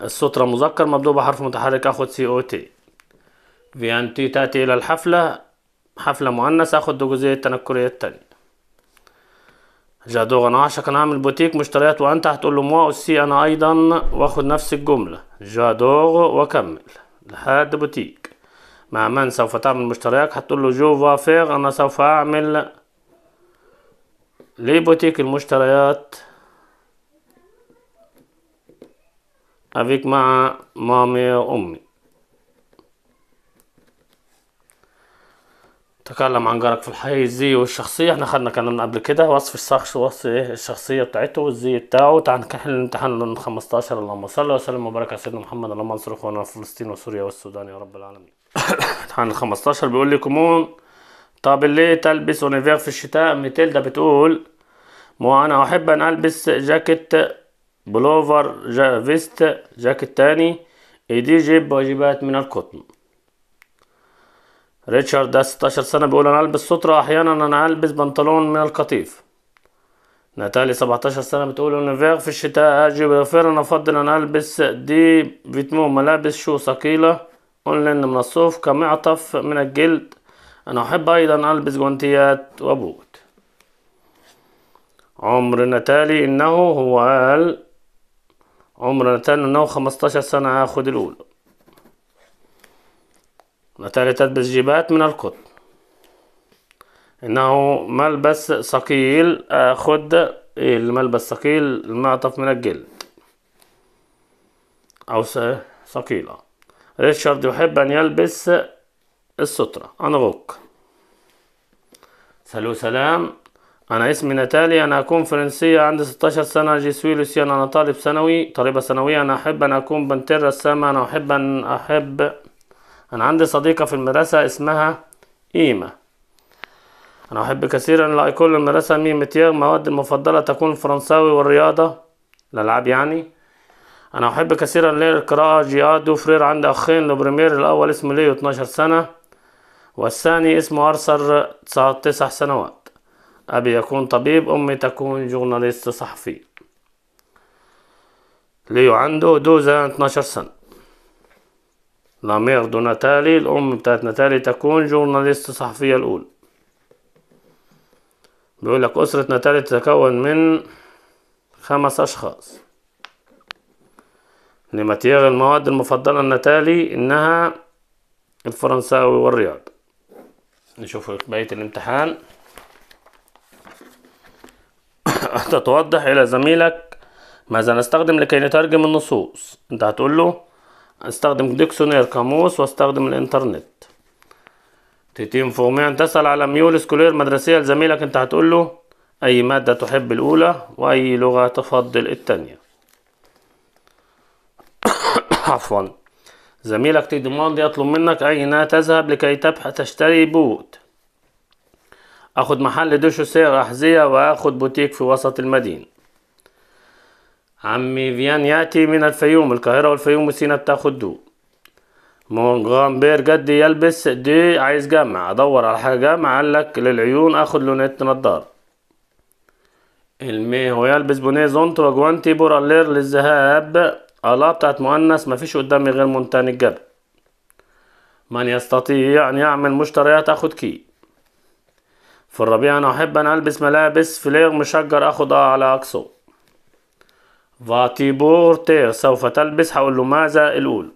السترة مذكر مبدوبة بحرف متحرك أخذ سي أو تي فيانتي تأتي إلى الحفلة حفلة مؤنث أخد جزئية التنكرية التانية جادوغ أنا عاشق أنا نعم أعمل بوتيك مشتريات وأنت هتقول له موا أسي أنا أيضا وآخد نفس الجملة جادوغ وأكمل لحد بوتيك مع من سوف تعمل مشتريات هتقول له جو فافير أنا سوف أعمل لي بوتيك المشتريات أفيك مع مامي وأمي تكلم عن جارك في الحي الزي والشخصية احنا خدنا كلامنا قبل كده وصف الشخص وصف ايه الشخصية بتاعته والزي بتاعه تعال نحل الامتحان من 15 اللهم صل وسلم وبارك على سيدنا محمد اللهم انصر اخواننا في فلسطين وسوريا والسودان يا رب العالمين امتحان 15 بيقول لي كمون طب ليه تلبس اونيفير في الشتاء ميتيلدا بتقول مو انا احب ان البس جاكيت بلوفر جا فيست جاكيت تاني ايدي جيب واجبات من القطن ريتشارد ده 16 سنة بيقول أنا ألبس سترة أحيانا أنا ألبس بنطلون من القطيف ناتالي 17 سنة بتقول أونيفير في الشتاء أجي بغفير أنا أفضل أنا ألبس دي فيتمو ملابس شو ثقيلة أونلاين من الصوف كمعطف من الجلد أنا أحب أيضا ألبس جوانتيات وبوت عمر ناتالي إنه هو قال عمر ناتالي إنه 15 سنة هاخد الأولى تلبس بالجبات من القطن إنه ملبس ثقيل أخد آه، إيه الملبس ثقيل المعطف من الجلد أو ثقيلة آه. ريتشارد يحب أن يلبس السترة أنا غوك سلو سلام أنا اسمي ناتالي أنا أكون فرنسية عندي 16 سنة جيسوي لوسيان أنا طالب ثانوي طالبة ثانوية أنا أحب أن أكون بنت السامة أنا أحب أن أحب أنا عندي صديقة في المدرسة اسمها إيما أنا أحب كثيرا لأيكول المدرسة ميمتير مواد المفضلة تكون الفرنساوي والرياضة الألعاب يعني أنا أحب كثيرا لير القراءة جياد دوفرير عندي أخين لبريمير الأول اسمه ليو 12 سنة والثاني اسمه أرثر تسع سنوات أبي يكون طبيب أمي تكون جورناليست صحفي ليو عنده دوزان 12 سنة لامير دو ناتالي الأم بتاعت ناتالي تكون جورناليست صحفية الأولى بيقول لك أسرة ناتالي تتكون من خمس أشخاص لماتيغ المواد المفضلة لناتالي إنها الفرنساوي والرياض نشوف بقية الامتحان توضح إلى زميلك ماذا نستخدم لكي نترجم النصوص أنت هتقول له استخدم ديكسونير قاموس واستخدم الانترنت تيتيم فورميان تسأل على ميول سكولير مدرسية لزميلك انت هتقول له اي مادة تحب الاولى واي لغة تفضل التانية عفوا زميلك ديموند يطلب منك اين تذهب لكي تبحث تشتري بوت اخد محل دوشو سير احذية واخد بوتيك في وسط المدينة عمي فيان يأتي من الفيوم القاهرة والفيوم وسينا بتاخد دو مونغامبير جدي يلبس دي عايز جامع ادور على حاجة جامع قالك للعيون اخد لونيت نضار المي هو يلبس بونيه زونت وجوانتي بورالير للذهاب الا بتاعت مؤنث مفيش قدامي غير مونتان الجبل من يستطيع أن يعمل مشتريات أخد كي في الربيع أنا أحب أن ألبس ملابس فلير مشجر أخد آه على أقصى فاتيبورتير سوف تلبس هقول له ماذا الأول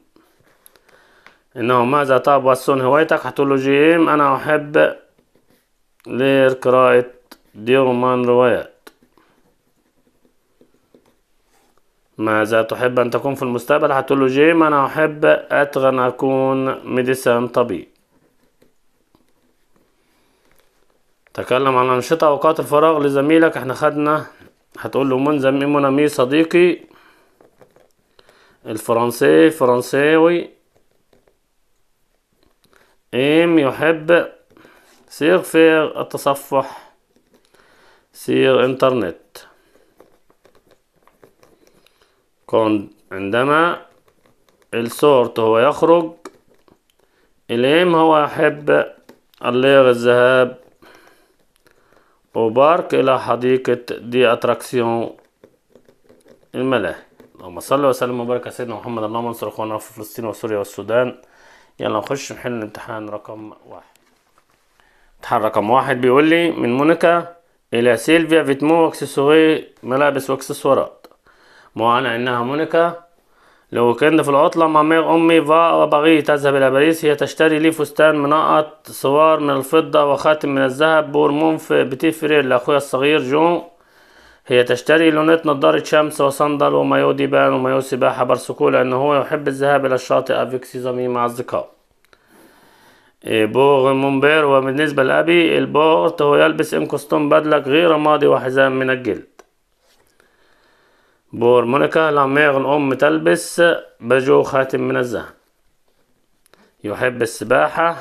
إنه ماذا وصون هوايتك هتقول له جيم أنا أحب قراءة ديرومان روايات ماذا تحب أن تكون في المستقبل هتقول له جيم أنا أحب أتغن أكون ميديسان طبيب تكلم عن أنشطة أوقات الفراغ لزميلك احنا خدنا هتقول له منزم مونامي صديقي الفرنسي فرنساوي ام يحب سير في التصفح سير انترنت كون عندما السورت هو يخرج الام هو يحب الليغ الذهاب وبارك إلى حديقة دي أتراكسيون الملاهي اللهم صل وسلم وبارك على سيدنا محمد اللهم انصر اخواننا في فلسطين وسوريا والسودان يلا نخش نحل الامتحان رقم واحد امتحان رقم واحد بيقول لي من مونيكا إلى سيلفيا فيتمو اكسسوري ملابس واكسسوارات معانا إنها مونيكا لو كان في العطلة مع أمي فا وبغي تذهب إلى باريس هي تشتري لي فستان منقط صوار من الفضة وخاتم من الذهب بورمون في بيتي فرير لأخويا الصغير جون هي تشتري لونات نضارة شمس وصندل ومايو ديبان ومايو سباحة برسكو لأنه هو يحب الذهاب إلى الشاطئ أفيكسي سيزامي مع أصدقاء بوغ مونبير وبالنسبة لأبي البورت هو يلبس إن كوستوم بدلك غير ماضي وحزام من الجلد بور مونيكا لاميغ الأم تلبس بجو خاتم من الذهب يحب السباحة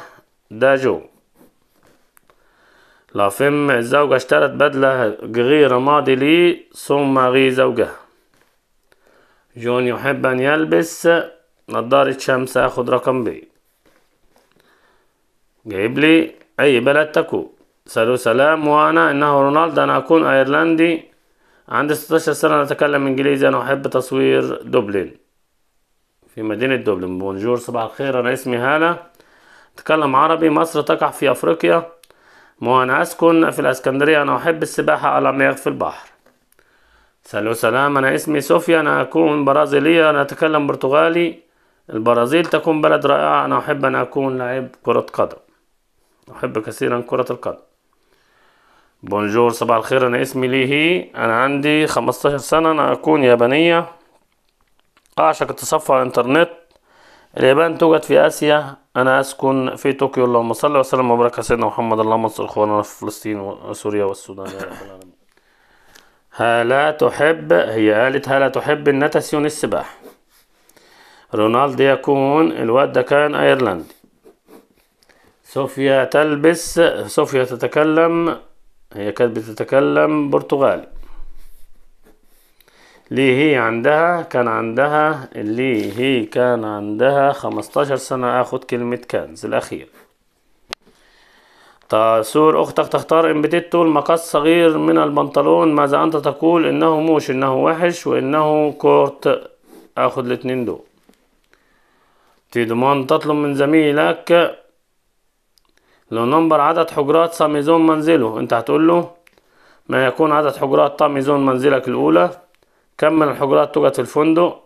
داجو فيم الزوجة اشترت بدلة غير ماضي لي ثم غي زوجها جون يحب أن يلبس نظارة شمس أخد رقم بي جايب لي أي بلد تكون سلو سلام وأنا إنه رونالد أنا أكون أيرلندي عندي 16 سنة أتكلم إنجليزي أنا أحب تصوير دبلن في مدينة دبلن بونجور صباح الخير أنا اسمي هالة أتكلم عربي مصر تقع في أفريقيا أنا أسكن في الإسكندرية أنا أحب السباحة مياه في البحر سلو سلام أنا اسمي صوفيا أنا أكون برازيلية أنا أتكلم برتغالي البرازيل تكون بلد رائعة أنا أحب أن أكون لاعب كرة قدم أحب كثيرا كرة القدم بونجور صباح الخير انا اسمي ليهي انا عندي 15 سنة انا اكون يابانية اعشق التصفح على الانترنت اليابان توجد في اسيا انا اسكن في طوكيو اللهم صل وسلم وبارك على سيدنا محمد اللهم انصر اخواننا في فلسطين وسوريا والسودان يا رب العالمين هلا تحب هي قالت هلا تحب النتاسيون السباحة رونالد يكون الواد ده كان ايرلندي صوفيا تلبس صوفيا تتكلم هي كانت بتتكلم برتغالي ليه هي عندها كان عندها اللي هي كان عندها خمستاشر سنة اخد كلمة كانز الاخير تسور اختك تختار ان بتتو المقص صغير من البنطلون ماذا انت تقول انه موش انه وحش وانه كورت اخد الاتنين دول تيدمان تطلب من زميلك لو نمبر عدد حجرات سم زون منزله انت هتقول له ما يكون عدد حجرات طم زون منزلك الاولى كم من الحجرات توجد في الفندق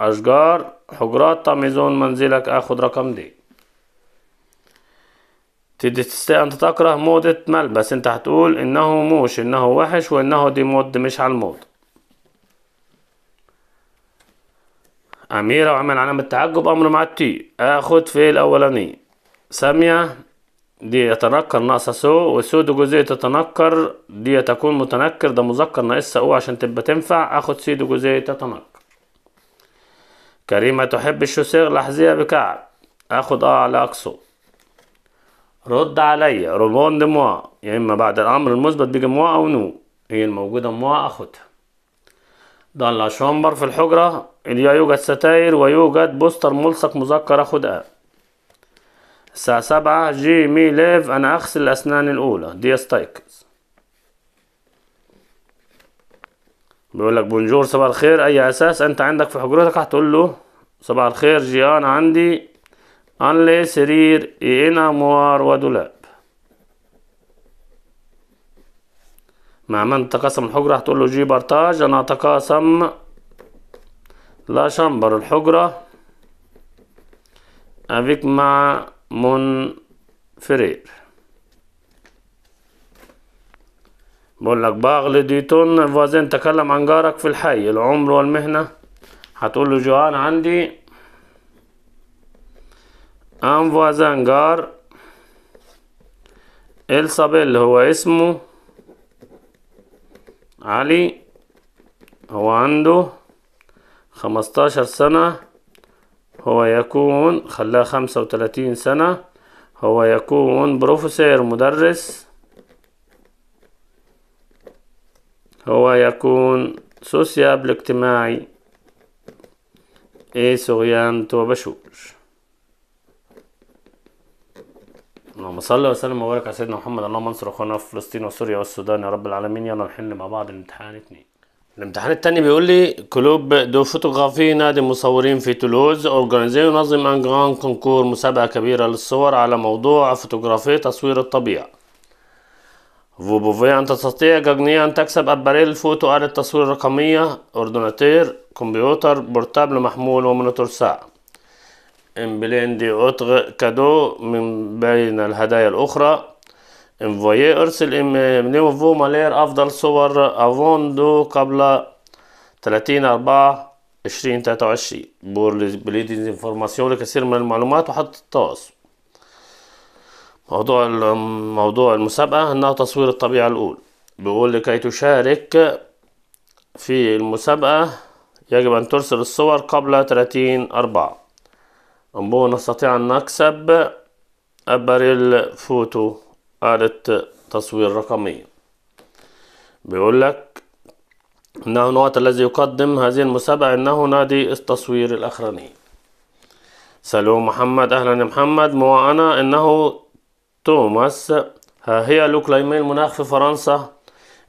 اشجار حجرات طم زون منزلك اخد رقم دي تدي تستطيع انت تكره موضة ملبس انت هتقول انه موش انه وحش وانه دي مود مش على الموضة اميرة وعمل علامة تعجب امر مع التي اخد في الاولاني سامية دي يتنكر ناقصة سو وسود جزئي تتنكر دي تكون متنكر ده مذكر ناقصه او عشان تبقى تنفع اخد سيدو جزئي تتنكر كريمة تحب الشوسير لحظية بكعب اخد اه على اقصو رد عليا دي موا يا اما بعد الامر المثبت بيجي موا او نو هي الموجودة موا اخدها ضل شومبر في الحجرة اللي يوجد ستاير ويوجد بوستر ملصق مذكر اخد اه الساعة سبعة جي مي ليف أنا أغسل الأسنان الأولى دي أستيقظ بيقول لك بونجور صباح الخير أي أساس أنت عندك في حجرتك هتقول له صباح الخير جيان عندي أنلي سرير إينا موار ودولاب مع من تقاسم الحجرة هتقول له جي بارتاج أنا أتقاسم لا شمبر الحجرة أفيك مع منفرير بقول لك باغ ديتون فازين تكلم عن جارك في الحي العمر والمهنة هتقول له جوان عندي ان فازان جار الصابيل هو اسمه علي هو عنده خمستاشر سنة هو يكون خلاه خمسة وتلاتين سنة هو يكون بروفيسور مدرس هو يكون سوسيابل اجتماعي اي سغيان بشوش اللهم صل وسلم وبارك على سيدنا محمد اللهم انصر اخواننا في فلسطين وسوريا والسودان يا رب العالمين يلا نحل مع بعض الامتحان اتنين الامتحان التاني بيقول لي كلوب دو فوتوغرافي نادي مصورين في تولوز اورجانيزي ينظم ان جراند كونكور مسابقة كبيرة للصور على موضوع فوتوغرافي تصوير الطبيعة فو بوفي أن تستطيع جاجنيا أن تكسب أباريل فوتو آلة تصوير رقمية أوردوناتير كمبيوتر بورتابل محمول ومونيتور ساعة امبلين دي أوتغ كادو من بين الهدايا الأخرى انفويي ارسل فو مالير افضل صور افوندو قبل 30 4 وعشرين بور بليدز انفورماسيون لكثير من المعلومات وحط الطاس موضوع موضوع المسابقة انها تصوير الطبيعة الاول بيقول لكي تشارك في المسابقة يجب أن ترسل الصور قبل 30 أربعة أمبو نستطيع أن نكسب أبريل فوتو آلة تصوير رقمية بيقول لك إنه نقط الذي يقدم هذه المسابقة إنه نادي التصوير الأخراني سلو محمد أهلا يا محمد مو أنا إنه توماس ها هي لوك لايميل مناخ في فرنسا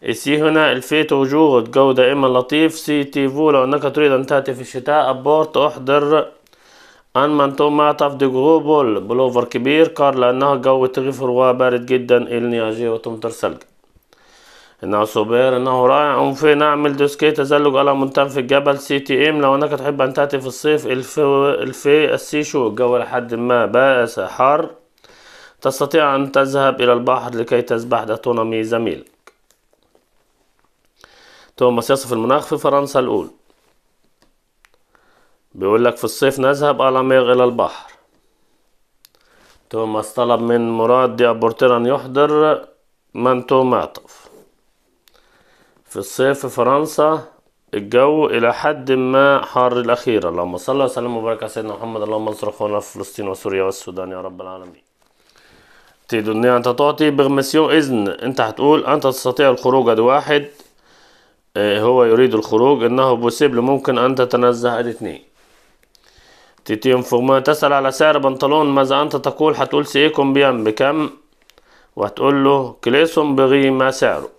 إسي هنا الفيت وجود جودة إما لطيف سي تيفو لو أنك تريد أن تأتي في الشتاء أبورت أحضر انمنتو معطف دي بول بلوفر كبير كار لأنها جو و وبارد جدا إلني أجي وتمطر ثلج إنه سوبر إنه رائع وفي نعمل دوسكي تزلج على في الجبل سي تي إم لو إنك تحب أن تأتي في الصيف الفي, الفي السيشو الجو لحد ما بائس حار تستطيع أن تذهب إلى البحر لكي تسبح تونامي زميلك توماس يصف المناخ في فرنسا الأولى بيقول لك في الصيف نذهب ميغ إلى البحر توماس طلب من مراد دي ابورتير أن يحضر مانتو معطف في الصيف في فرنسا الجو إلى حد ما حار الأخيرة اللهم صل وسلم وبارك على سيدنا محمد اللهم انصر اخواننا في فلسطين وسوريا والسودان يا رب العالمين تدني أنت تعطي بغمسيون إذن أنت هتقول أنت تستطيع الخروج أد واحد إيه، هو يريد الخروج إنه بوسيبل ممكن أن تتنزه أد اتنين تيتي انفورما تسأل على سعر بنطلون ماذا أنت تقول هتقول سيكم كومبيان بكم وهتقول له كليسون بغي ما سعره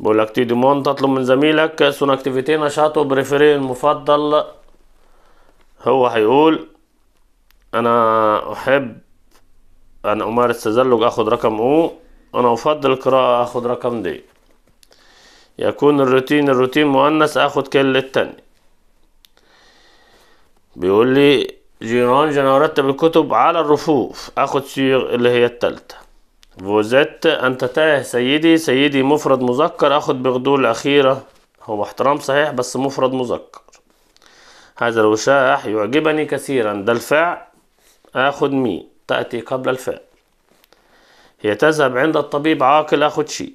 بقول لك تي ديمون تطلب من زميلك سون اكتيفيتي نشاطه بريفيري المفضل هو هيقول أنا أحب أن أمارس تزلج أخد رقم أو أنا أفضل القراءة أخد رقم دي يكون الروتين الروتين مؤنث أخد كل التاني بيقول لي جيران جنرتب الكتب على الرفوف اخد سيغ اللي هي التالتة فوزيت انت تاه سيدي سيدي مفرد مذكر اخد بغدول الاخيرة هو احترام صحيح بس مفرد مذكر هذا الوشاح يعجبني كثيرا ده الفعل اخد مي تأتي قبل الفعل هي تذهب عند الطبيب عاقل اخد شي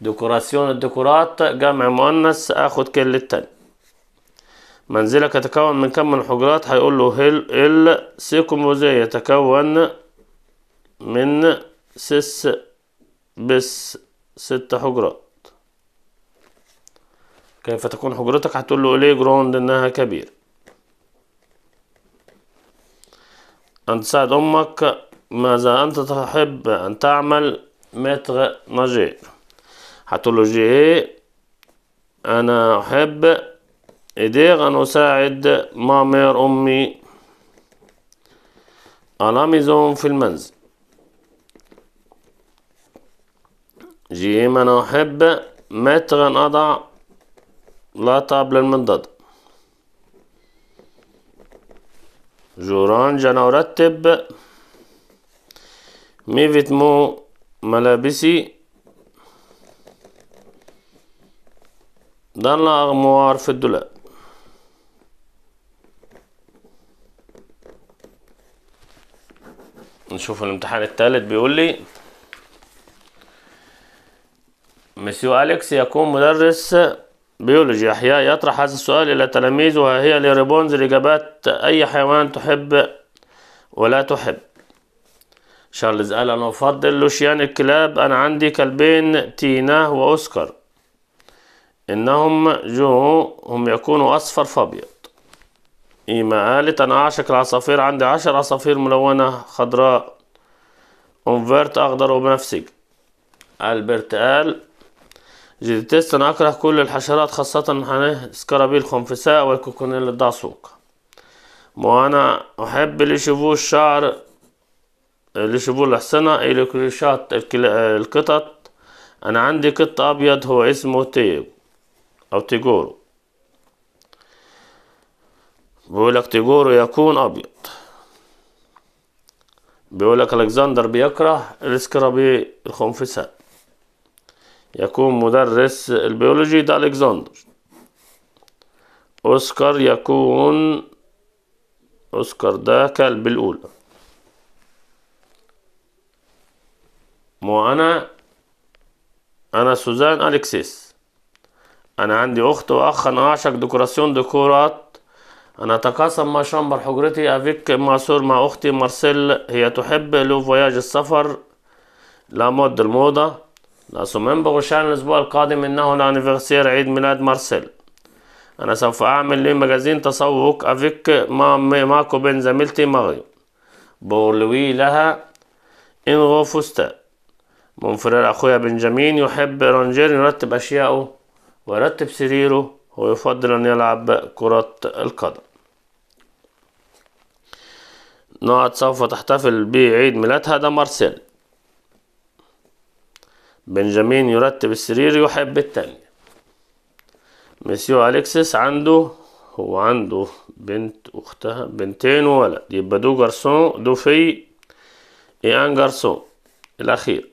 ديكوراسيون الديكورات جمع مؤنث اخد كل التاني منزلك يتكون من كم من حجرات هيقول له هل سيكوموزي يتكون من سس بس ست حجرات كيف تكون حجرتك هتقول له ليه جروند انها كبيرة أن تساعد أمك ماذا أنت تحب أن تعمل متر نجير هتقول له جي إيه، أنا أحب إديغ أن أساعد مامير أمي ميزون في المنزل جيم أنا أحب متر أن أضع طابل المنضد جورانج جانا أرتب مو ملابسي دان أغموار في الدولاب نشوف الامتحان الثالث بيقول لي مسيو أليكس يكون مدرس بيولوجي أحياء يطرح هذا السؤال إلى تلاميذه وهي لريبونز الإجابات أي حيوان تحب ولا تحب شارلز قال أنا أفضل لوشيان الكلاب أنا عندي كلبين تينا وأوسكار إنهم جو هم يكونوا أصفر فابيض إيما قالت أنا أعشق العصافير عندي عشر عصافير ملونة خضراء أونفيرت أخضر وبنفسج ألبرت قال جديتست أنا أكره كل الحشرات خاصة محناه سكرابي الخنفساء والكوكونيل الدعسوق وأنا أحب اللي يشوفوه الشعر اللي يشوفوه الحصنة اللي القطط أنا عندي قط أبيض هو اسمه تيب أو تيجورو بيقول لك تيجورو يكون أبيض بيقول لك ألكسندر بيكره الاسكرابي الخنفساء يكون مدرس البيولوجي ده ألكسندر أوسكار يكون أوسكار ده كلب الأولى مو أنا أنا سوزان أليكسيس أنا عندي أخت وأخ أنا أعشق ديكوراسيون ديكورات أنا أتقاسم مع شامبر حجرتي أفيك ماسور مع أختي مارسيل هي تحب لو فواياج السفر لا مود الموضة سومين بغشان الأسبوع القادم إنه لأنيفرسير عيد ميلاد مارسيل أنا سوف أعمل لي مجازين تسوق أفيك ما ماكو بين زميلتي ماريو بورلوي لها إنغو فستان منفرر أخويا بنجامين يحب رانجير يرتب أشياءه ويرتب سريره ويفضل أن يلعب كرة القدم نقط سوف تحتفل بعيد ميلادها ده مارسيل بنجامين يرتب السرير يحب التانية مسيو أليكسس عنده هو عنده بنت أختها بنتين وولد يبقى دو جارسون دو في إيان جارسون الأخير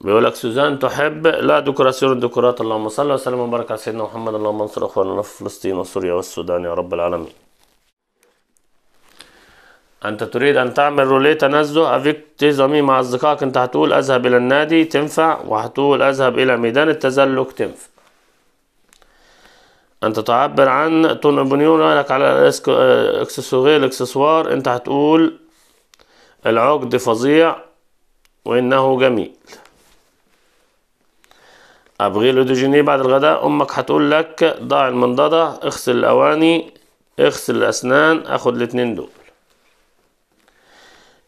بيقول لك سوزان تحب لا ديكوراسيون ديكورات اللهم صل وسلم وبارك على سيدنا محمد اللهم انصر اخواننا في فلسطين وسوريا والسودان يا رب العالمين انت تريد ان تعمل روليه تنزه افيك تيزامي مع اصدقائك انت هتقول اذهب الى النادي تنفع وهتقول اذهب الى ميدان التزلج تنفع انت تعبر عن تون اوبنيونك على اكسسوار الاكسسوار انت هتقول العقد فظيع وانه جميل ابغي لودوجيني بعد الغداء امك هتقول لك ضع المنضدة اغسل الاواني اغسل الاسنان اخد الاتنين دول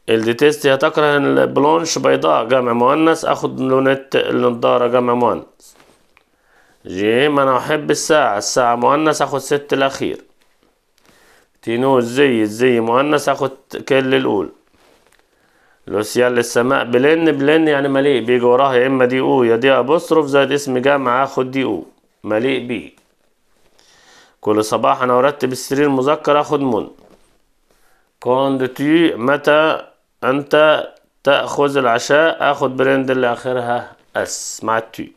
الديتيست هي تكره البلونش بيضاء جمع مؤنث اخد لونت النضارة جمع مؤنث جيم انا احب الساعة الساعة مؤنث اخد ست الاخير تينو الزي الزي مؤنث اخد كل الاول لوسيال السماء بلن بلن يعني مليء بيجي وراها يا اما دي او يا دي ابوستروف زائد اسم جامع اخد دي او مليء بيه كل صباح انا ارتب السرير مذكر اخد من كوند تي متى أنت تأخذ العشاء أخذ برند اللي آخرها أس مع التي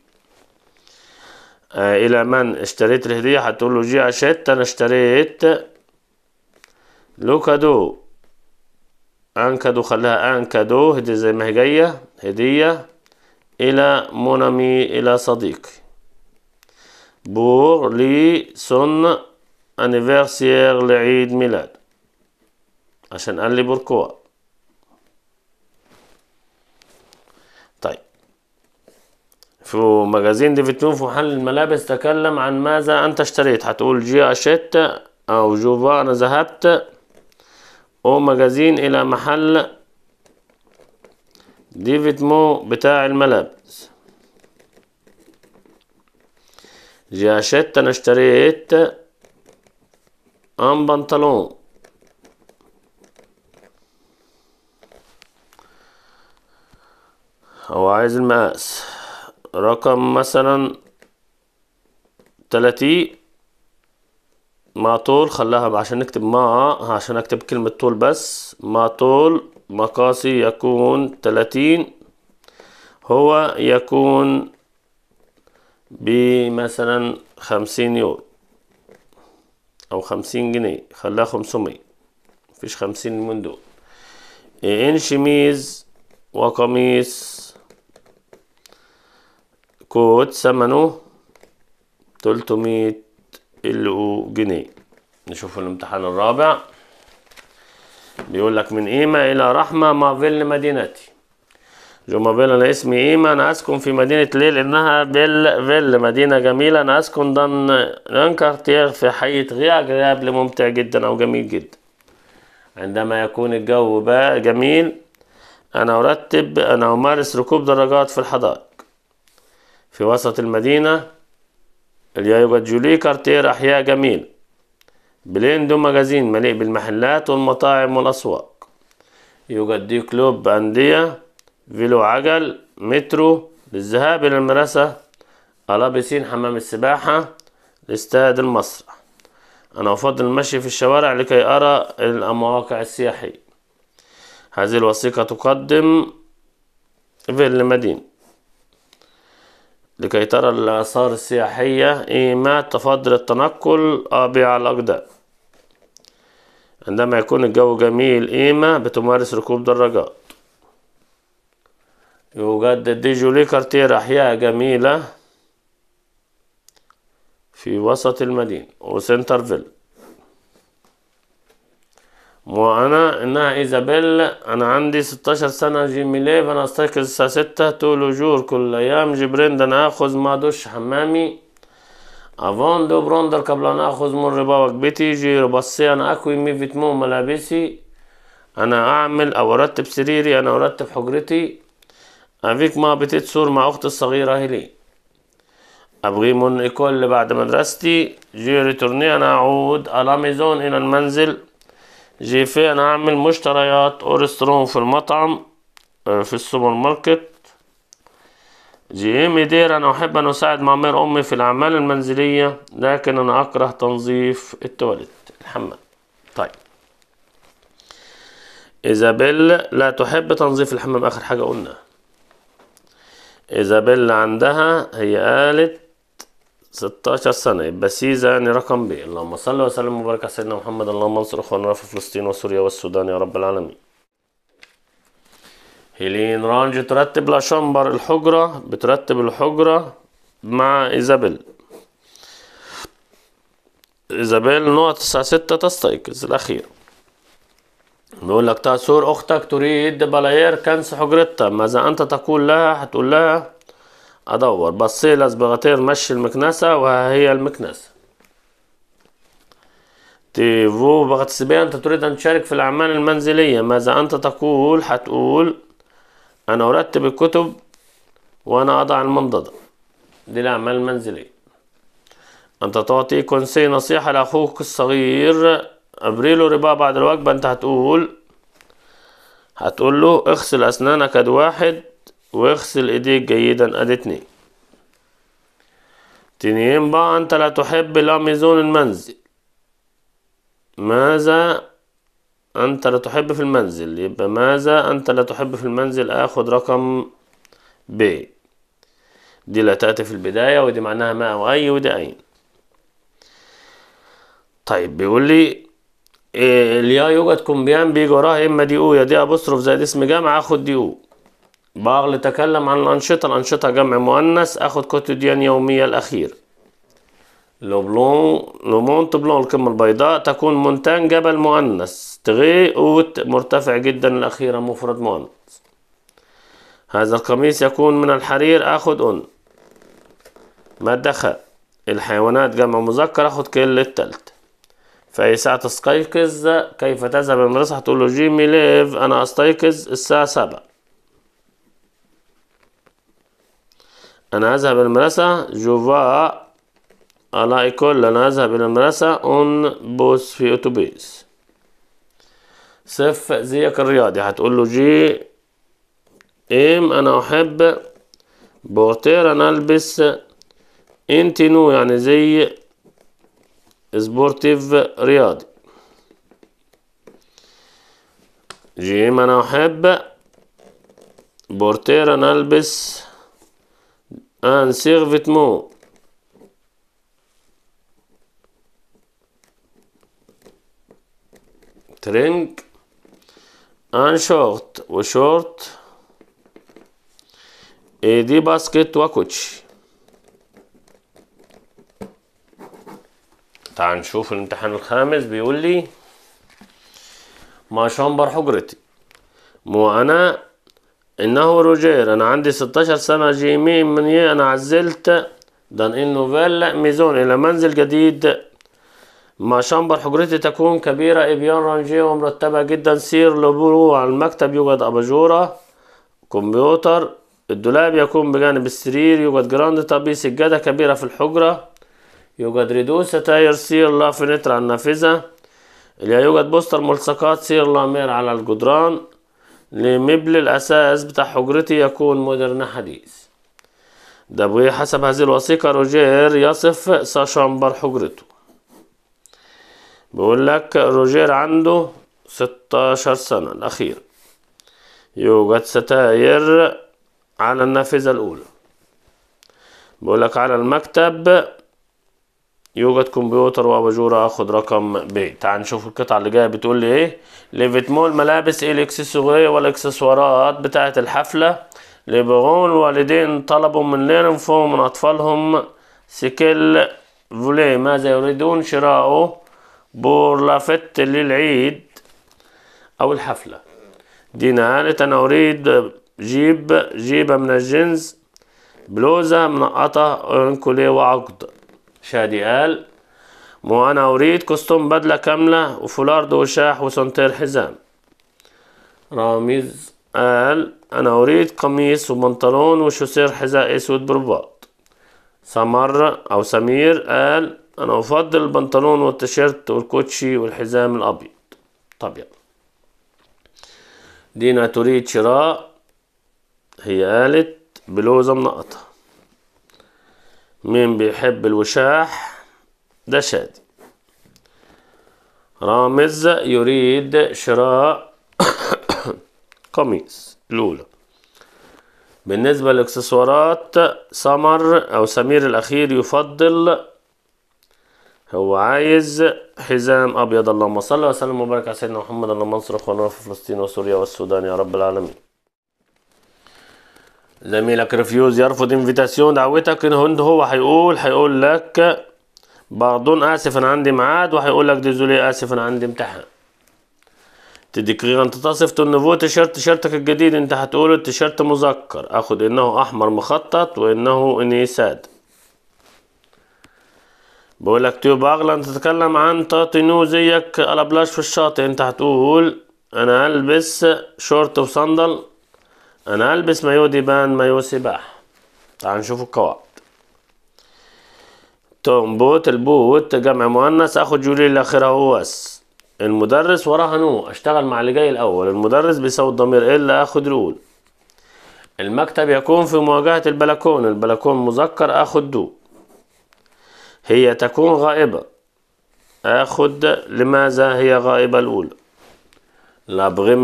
آه إلى من اشتريت الهدية هتقول له جي عشت أنا اشتريت لوكادو أنكادو أن كادو خليها أن كادو هدية زي ما هي جاية هدية إلى مونامي إلى صديقي بور لي سون أنيفرسيير لعيد ميلاد عشان قال لي بوركوا في مجازين ديفيتون في محل الملابس تكلم عن ماذا أنت اشتريت هتقول جي أشيت أو جوفان ذهبت أو مجازين إلى محل مو بتاع الملابس جي أشيت أنا اشتريت ام بنطلون هو عايز المقاس رقم مثلا تلاتين مع طول خلاها عشان نكتب مع عشان اكتب كلمة طول بس مع طول مقاسي يكون تلاتين هو يكون بمثلا خمسين يورو أو خمسين جنيه خلاها خمسمية مفيش خمسين من دول إيه، إن شميز وقميص كود ثمنه 300 الو جنيه نشوف الامتحان الرابع بيقول لك من ايما الى رحمه ما مدينتي جومافيل انا اسمي ايما انا اسكن في مدينه ليل انها بيل فيل مدينه جميله انا اسكن دان كارتير في حي غيا غياب ممتع جدا او جميل جدا عندما يكون الجو بقى جميل انا ارتب انا امارس ركوب دراجات في الحدائق في وسط المدينة اللي يوجد جولي كارتير أحياء جميل بلين دو مجازين مليء بالمحلات والمطاعم والأسواق يوجد دي كلوب أندية فيلو عجل مترو للذهاب إلى المدرسة ألابسين حمام السباحة لاستاد المسرح أنا أفضل المشي في الشوارع لكي أرى المواقع السياحية هذه الوثيقة تقدم فيل مدينه لكي ترى الآثار السياحية ما تفضل التنقل على الأقدام عندما يكون الجو جميل إيما بتمارس ركوب دراجات يوجد دي جولي كارتير أحياء جميلة في وسط المدينة وسنتر فيل وانا انها ايزابيل انا عندي 16 سنة جيميلي فانا استيقظ الساعة 6 طول جور كل ايام جي ده انا اخذ ما دوش حمامي افون دو بروندر قبل ان اخذ من ربابك بيتي جي بصي انا اكوي مي فيتمو ملابسي انا اعمل او ارتب سريري انا ارتب حجرتي افيك ما بتيت صور مع اختي الصغيرة هلي ابغي من ايكول بعد مدرستي جي ريتورني انا اعود ميزون الى المنزل جيفي انا هعمل مشتريات اورستروم في المطعم آه، في السوبر ماركت جي ام إيه، دير انا احب ان اساعد معمار امي في الاعمال المنزلية لكن انا اكره تنظيف التواليت الحمام طيب ايزابيل لا تحب تنظيف الحمام اخر حاجة قلنا ايزابيل عندها هي قالت 16 سنة يبقى يعني رقم ب اللهم صل وسلم وبارك على سيدنا محمد اللهم انصر اخواننا في فلسطين وسوريا والسودان يا رب العالمين هيلين رانج ترتب لشمبر الحجرة بترتب الحجرة مع إيزابيل إيزابيل نوع تسعة ستة تستيقظ الأخير بيقول لك تأسور أختك تريد بلاير كنس حجرتها ماذا أنت تقول لها هتقول لها ادور بصي الاسبغتير مشي المكنسة وها هي المكنسة تيفو باغتسبية انت تريد ان تشارك في الاعمال المنزلية ماذا انت تقول هتقول انا ارتب الكتب وانا اضع المنضدة دي الاعمال المنزلية انت تعطي كونسي نصيحة لاخوك الصغير ابريلو ربا بعد الوجبة انت هتقول هتقول له اغسل اسنانك واحد واغسل ايديك جيدا ادي اتنين تنين بقى انت لا تحب لاميزون المنزل ماذا انت لا تحب في المنزل يبقى ماذا انت لا تحب في المنزل اخد رقم ب دي لا تأتي في البداية ودي معناها ما أو أي ودي أين طيب بيقول لي إيه اليا يوجد كومبيان بيجي وراها إما دي أو يا دي أبوستروف زائد اسم جامعة آخد دي أو باغ لتكلم عن الأنشطة الأنشطة جمع مؤنث أخد كوتيديان يومية الأخير لو مونت بلون القمة البيضاء تكون مونتان جبل مؤنث تغي أوت مرتفع جدا الأخيرة مفرد مؤنث هذا القميص يكون من الحرير أخد أون مادة دخل الحيوانات جمع مذكر أخد كل التالت فأي ساعة تستيقظ كيف تذهب المدرسة تقول له جيمي ليف أنا أستيقظ الساعة سبعة أنا أذهب إلى المدرسة جو فا على إيكول أنا أذهب إلى المدرسة أون بوس في أوتوبيس صف زيك الرياضي هتقول له جي إيم أنا أحب بورتير أنا ألبس إنتي نو يعني زي سبورتيف رياضي جيم أنا أحب بورتير أنا ألبس un survêtement. ترنج ان شورت وشورت ايدي باسكت وكوتش تعال نشوف الامتحان الخامس بيقول لي مع شنبر حجرتي مو انا انه روجير انا عندي 16 سنة جيمي مني انا عزلت دان فيلا ميزون الى منزل جديد مع شامبر حجرتي تكون كبيرة ابيان رانجيه ومرتبة جدا سير لبرو على المكتب يوجد اباجورة كمبيوتر الدولاب يكون بجانب السرير يوجد جراند طبي سجادة كبيرة في الحجرة يوجد ريدوس ستاير سير لا فينتر على النافذة لا يوجد بوستر ملصقات سير لامير على الجدران لمبل الأساس بتاع حجرتي يكون مودرن حديث ده بوي حسب هذه الوثيقة روجير يصف ساشامبر حجرته بيقول لك روجير عنده 16 سنة الأخير يوجد ستاير على النافذة الأولى بيقول لك على المكتب يوجد كمبيوتر واباجوره اخد رقم ب تعال نشوف القطعه اللي جايه بتقول لي ايه ليفيت مول ملابس إيه؟ الاكسسواريه والاكسسوارات بتاعه الحفله لبغون الوالدين طلبوا من لينفهم من اطفالهم سكيل فولي ماذا يريدون شراءه بورلافت للعيد او الحفله دينا قالت انا اريد جيب جيبه من الجنس بلوزه منقطه انكوليه وعقد شادي قال مو انا اريد كوستوم بدله كامله وفولارد وشاح وسنتير حزام رامز قال انا اريد قميص وبنطلون وشوسير حذاء اسود برباط سمر او سمير قال انا افضل البنطلون والتيشيرت والكوتشي والحزام الابيض طب دينا تريد شراء هي قالت بلوزة منقطة مين بيحب الوشاح ده شادي رامز يريد شراء قميص الأولى بالنسبة للإكسسوارات سمر أو سمير الأخير يفضل هو عايز حزام أبيض اللهم صل وسلم وبارك على سيدنا محمد اللهم انصر إخواننا في فلسطين وسوريا والسودان يا رب العالمين زميلك ريفيوز يرفض انفيتاسيون دعوتك ان هو هيقول هيقول لك باردون اسف انا عندي ميعاد وهيقول لك ديزولي اسف انا عندي امتحان تديكري انت تصف تنفو تيشرت تيشرتك الجديد انت هتقول التيشرت مذكر اخد انه احمر مخطط وانه انيساد بقول لك تيوب اغلى تتكلم عن تاتينو زيك الابلاش في الشاطئ انت هتقول انا البس شورت وصندل انا البس مايو ديبان مايو سباح تعال نشوف القواعد توم بوت البوت جمع مؤنث اخد جولي لاخرها هو اس المدرس وراها نو اشتغل مع اللي جاي الاول المدرس بيساوي الضمير الا اخد الاول المكتب يكون في مواجهة البلكون البلكون مذكر اخد دو هي تكون غائبة اخد لماذا هي غائبة الاولى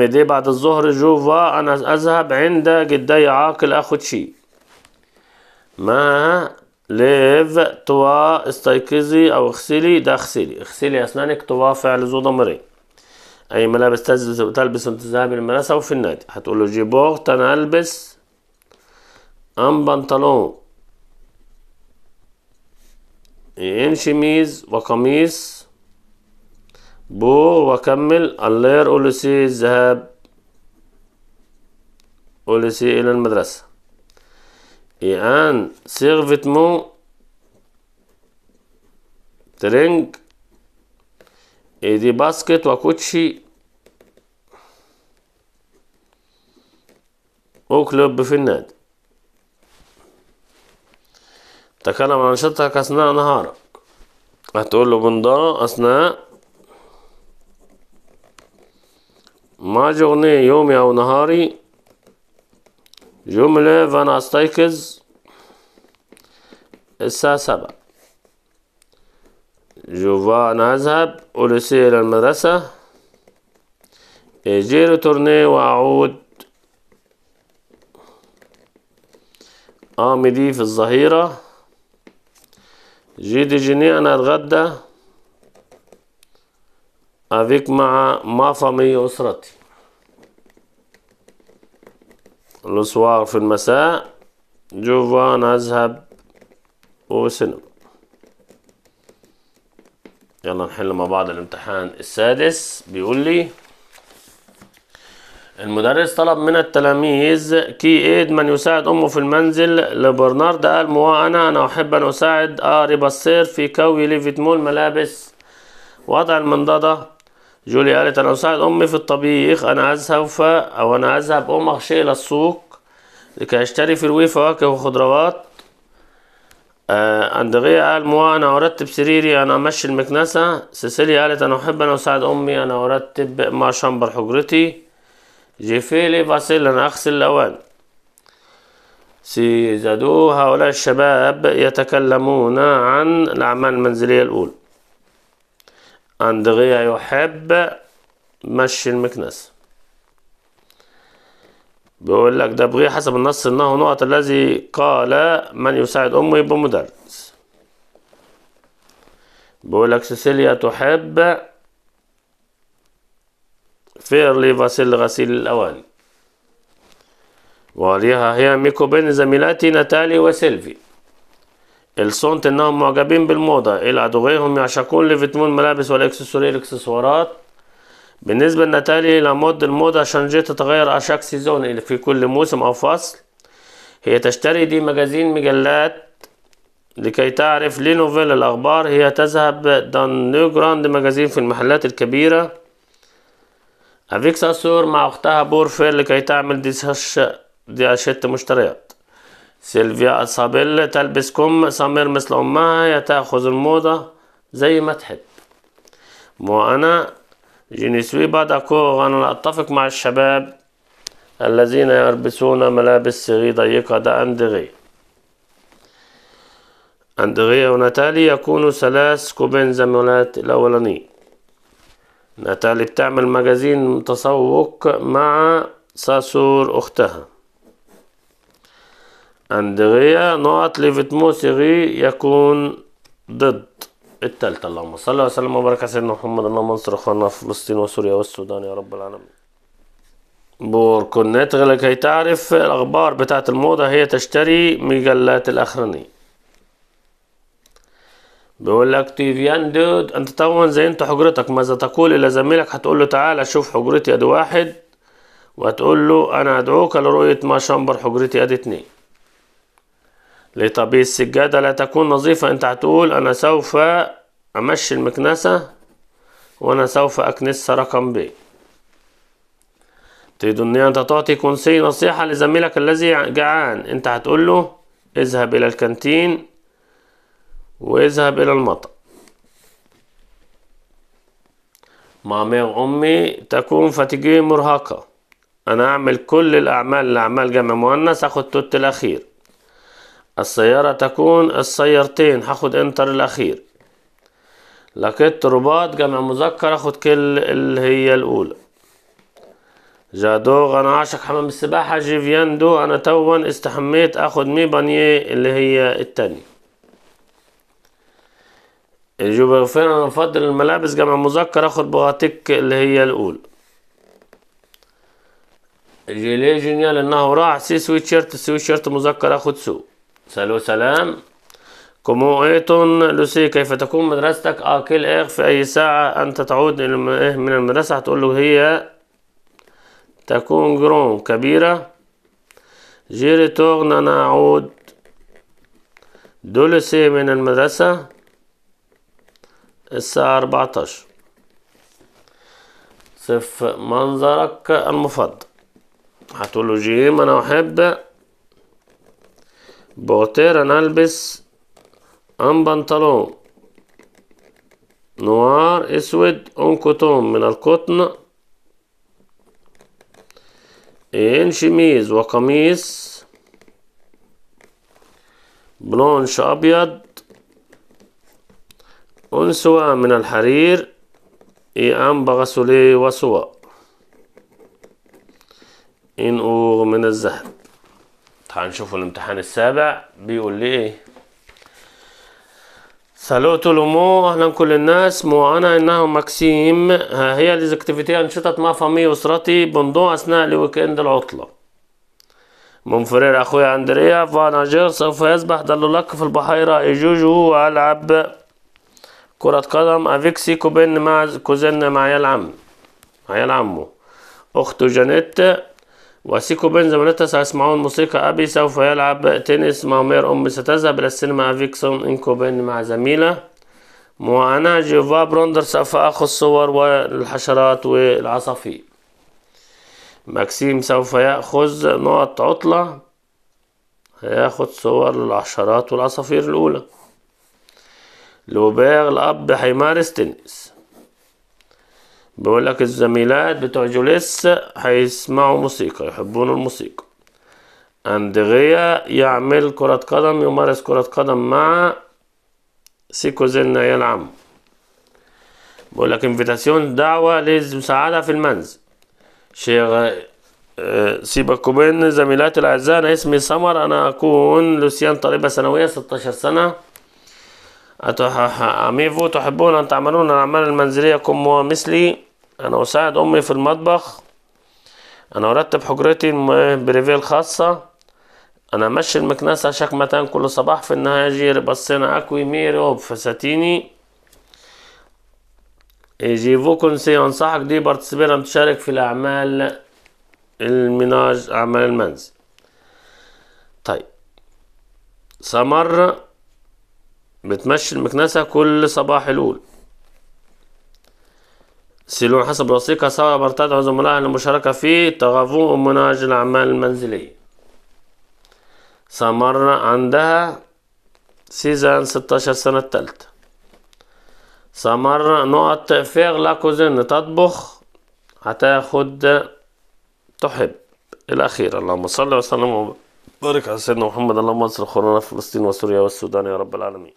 دي بعد الظهر جوفا أنا أذهب عند جدي عاقل أخد شي ما ليف توا استيقظي أو اغسلي ده اغسلي اغسلي أسنانك توا فعل زو ضمري أي ملابس تلبس وأنت ذاهب المدرسة وفي النادي هتقول له جيبوغت أنا ألبس أم بنطلون إن شميز وقميص بو وكمل اللير أوليسي الذهاب أوليسي إلى المدرسة إيان فيتمو ترينج إيدي باسكت وكوتشي وكلوب في النادي تكلم عن نشاطك أثناء نهارك هتقول له بنضاء أثناء ما جغني يومي أو نهاري جملة فأنا أستيقظ الساعة سبعة جوفا أنا أذهب اولسي إلى المدرسة جي ريتورني وأعود آمدي في الظهيرة جي جني أنا أتغدى افيك مع ma اسرتي وأسرتي الأسوار في المساء جوفا نذهب وسينما يلا نحل مع بعض الامتحان السادس بيقول لي المدرس طلب من التلاميذ كي ايد من يساعد امه في المنزل لبرنارد قال مو انا احب ان اساعد قارب بصير في كوي ليفيت مول ملابس وضع المنضدة جولي قالت أنا أساعد أمي في الطبيخ أنا أذهب أو أنا أذهب أم أخشي إلى السوق لكي أشتري فروي فواكه وخضروات أندغية آه، قال مو أنا أرتب سريري أنا أمشي المكنسة سيسيليا قالت أنا أحب أنا أساعد أمي أنا أرتب ما شمبر حجرتي جيفيلي فاسيل أنا أغسل الأوان سيزادو هؤلاء الشباب يتكلمون عن الأعمال المنزلية الأولى أندريا يحب مشي المكنسة بيقول لك دبغي حسب النص انه نقط الذي قال من يساعد امه يبقى مدرس بيقول لك سيسيليا تحب فيرلي فاسيل غسيل الاواني وعليها هي ميكو بين زميلاتي ناتالي وسيلفي الصنت انهم معجبين بالموضة الى عدوهم يعشقون لفيتمون ملابس والاكسسوري الاكسسوارات بالنسبة لنتالي لمود الموضة شانجيه تتغير اشاك سيزون في كل موسم او فصل هي تشتري دي مجازين مجلات لكي تعرف لي نوفيل الأخبار هي تذهب دان نيو جراند مجازين في المحلات الكبيرة افيكساسور مع أختها بورفير لكي تعمل دي, دياشات مشتريات سيلفيا أصابيل تلبس كم سمير مثل أمها هي تأخذ الموضة زي ما تحب مو أنا جينيسوي أكور أنا أتفق مع الشباب الذين يلبسون ملابس ضيقة دا أندغي أندغي وناتالي يكون ثلاث كوبين زميلات الأولاني ناتالي بتعمل مجازين تسوق مع ساسور أختها أندريا نقط ليفيتموس سيري يكون ضد التالتة اللهم صل وسلم وبارك على سيدنا محمد اللهم انصر اخواننا في فلسطين وسوريا والسودان يا رب العالمين بوركونات لكي تعرف الأخبار بتاعة الموضة هي تشتري مجلات الأخرانية بيقول لك تيفيان دود أنت طبعا انت حجرتك ماذا تقول إلى زميلك هتقول له تعالى شوف حجرتي أدي واحد وهتقول له أنا أدعوك لرؤية ما شمبر حجرتي أدي اتنين لطبيب السجادة لا تكون نظيفة انت هتقول انا سوف امشي المكنسة وانا سوف اكنسها رقم ب تريد ان انت تعطي كونسي نصيحة لزميلك الذي جعان انت هتقول له اذهب الى الكانتين واذهب الى المطعم مامي وأمي تكون فتيجي مرهقة أنا أعمل كل الأعمال لأعمال جمع مؤنث أخد توت الأخير السيارة تكون السيارتين هاخد انتر الاخير لقيت رباط جمع مذكر اخد كل اللي هي الاولى جادو انا عاشق حمام السباحة جيفياندو انا توا استحميت اخد مي بانيه اللي هي التانية الجوبرفين انا بفضل الملابس جمع مذكر اخد بواتيك اللي هي الاولى جيليه جينيال انه راح سي سويتشيرت سويتشيرت مذكر اخد سو سلو سلام كومو ايتون لوسي كيف تكون مدرستك اه كل اخ إيه في اي ساعة انت تعود إيه، من المدرسة هتقول له هي تكون جرون كبيرة جيري تورن انا اعود دولسي من المدرسة الساعة اربعتاشر صف منظرك المفضل هتقول له جيم انا احب بوتير أنا ألبس بنطلون نوار أسود أون كوتون من القطن إن شميز وقميص بلونش أبيض أنسوة من الحرير إي ان بغسولي وسوا إن أوغ من الذهب تعالوا نشوف الامتحان السابع بيقول لي ايه سالوت لومو اهلا كل الناس انا انه ماكسيم ها هي ديزاكتيفيتي انشطه مع فامي اسرتي بندو اثناء الويكند اند العطله منفرير اخويا اندريا فاناجير سوف يسبح دلولك في البحيره ايجوجو والعب كرة قدم افيكسي كوبن مع كوزن مع عيال عم عيال عمه اخته جانيت وسيكو بين ملتا سيسمعون موسيقى أبي سوف يلعب تنس مع مير أمي ستذهب إلى السينما أفيكسون إنكوبين مع زميلة وأنا جيفا بروندر سوف أخذ صور والحشرات والعصافير ماكسيم سوف يأخذ نقط عطلة هياخد صور للحشرات والعصافير الأولى لوبير الأب هيمارس تنس بيقول لك الزميلات بتوع جوليس هيسمعوا موسيقى يحبون الموسيقى أندغيا يعمل كرة قدم يمارس كرة قدم مع سيكو زلنا يلعب بقول لك انفيتاسيون دعوة للمساعدة في المنزل شيخ آه، بين زميلاتي الأعزاء أنا اسمي سمر أنا أكون لوسيان طالبة ثانوية 16 سنة أميفو تحبون أن تعملون الأعمال المنزلية كم مثلي انا اساعد امي في المطبخ انا ارتب حجرتي بريفيل خاصة انا امشي المكنسة شكمتان كل صباح في النهاية اجي بصينا اكوي ميرو فساتيني جيفو كونسي انصحك دي بارتسبيرم تشارك في الاعمال المناج اعمال المنزل طيب سمر بتمشي المكنسة كل صباح الأول سيلون حسب الوثيقة سواء برتدعو زملائها للمشاركة في تغافو ومناهج الأعمال المنزلية سمر عندها سيزان 16 سنة الثالثة سمر نقط فيغ كوزين تطبخ هتاخد تحب الأخير اللهم صل وسلم وبارك على سيدنا محمد اللهم انصر خورنا في فلسطين وسوريا والسودان يا رب العالمين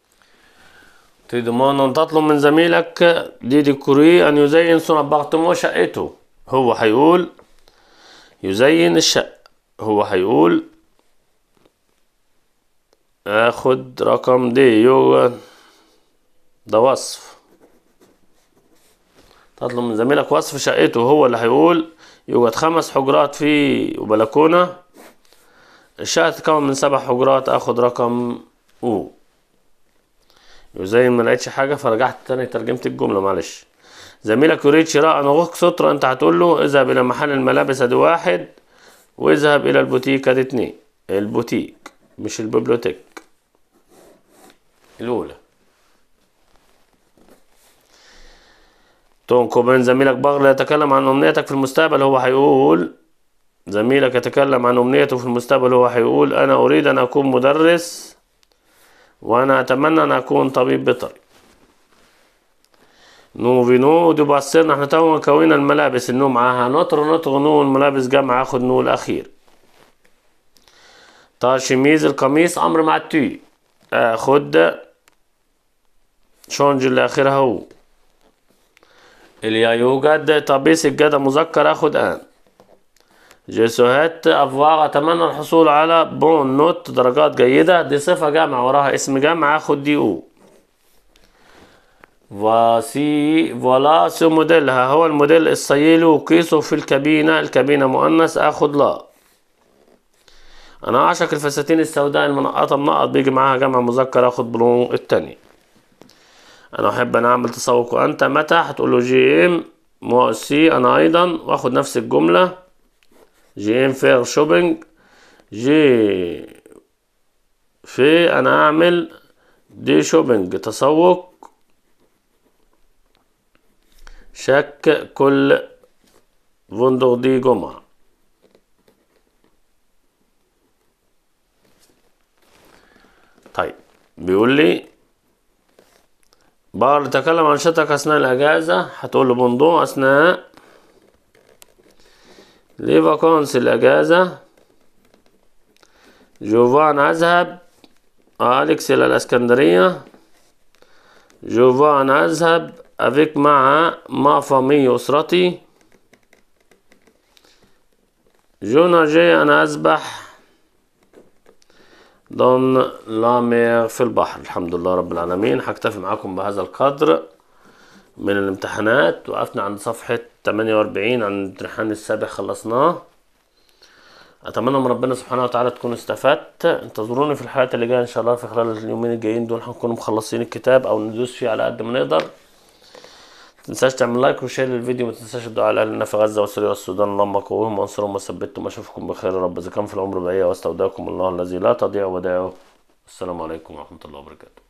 تضمن أن تطلب من زميلك دي ديكوري أن يزين سون أبارتمون شقته هو هيقول يزين الشقة هو هيقول آخد رقم دي يو ده وصف تطلب من زميلك وصف شقته هو اللي هيقول يوجد خمس حجرات في وبلكونة الشقة تتكون من سبع حجرات آخد رقم أو وزي ما لقيتش حاجه فرجعت تاني ترجمت الجمله معلش زميلك يريد شراء نغوك سترة انت هتقول له اذهب الى محل الملابس ادي واحد واذهب الى البوتيك ادي اتنين البوتيك مش البيبلوتيك الاولى تون كوبين زميلك بغل يتكلم عن امنيتك في المستقبل هو هيقول زميلك يتكلم عن امنيته في المستقبل هو هيقول انا اريد ان اكون مدرس وانا اتمنى ان اكون طبيب بيطري نو في نو دو باسير احنا تو كوينا الملابس النو معاها نطر نطر نو الملابس جمع اخد نو الاخير تا شميز القميص امر مع التوي اخد آه، شونج الاخير هو اللي يوجد طبيس الجدا مذكر اخد ان جيسوهات افوار اتمنى الحصول على برون نوت درجات جيدة دي صفة جامعة وراها اسم جامعة خد دي او وسي ولا سي موديل ها هو الموديل السيلي وقيسه في الكابينة الكابينة مؤنث اخد لا انا اعشق الفساتين السوداء المنقطة منقط بيجي معاها جامعة مذكر اخد بلون التاني انا احب ان اعمل تسوق وانت متى هتقول له جيم ام سي انا ايضا واخد نفس الجملة جي faire shopping جي في انا اعمل دي shopping تسوق شك كل فندق دي جمعة طيب بيقول لي بار تكلم عن شتك أثناء الأجازة هتقول له بندق أثناء لي فاكونس الأجازة جوفان أذهب أليكس إلى الإسكندرية جوفان أذهب أفيك مع ما فامي أسرتي جونا جي أنا أسبح دون لامير في البحر الحمد لله رب العالمين هكتفي معاكم بهذا القدر من الامتحانات وقفنا عند صفحة تمانية وأربعين عند ريحان السابع خلصناه اتمنى من ربنا سبحانه وتعالى تكونوا استفدت انتظروني في الحلقات اللي جايه ان شاء الله في خلال اليومين الجايين دول هنكون مخلصين الكتاب او ندوس فيه على قد ما نقدر متنساش تعمل لايك وشير للفيديو متنساش الدعاء لأهلنا في غزه وسوريا والسودان اللهم قوهم وانصرهم وثبتهم واشوفكم بخير يا رب اذا كان في العمر بقيه واستودعكم الله الذي لا تضيع ودائعه السلام عليكم ورحمه الله وبركاته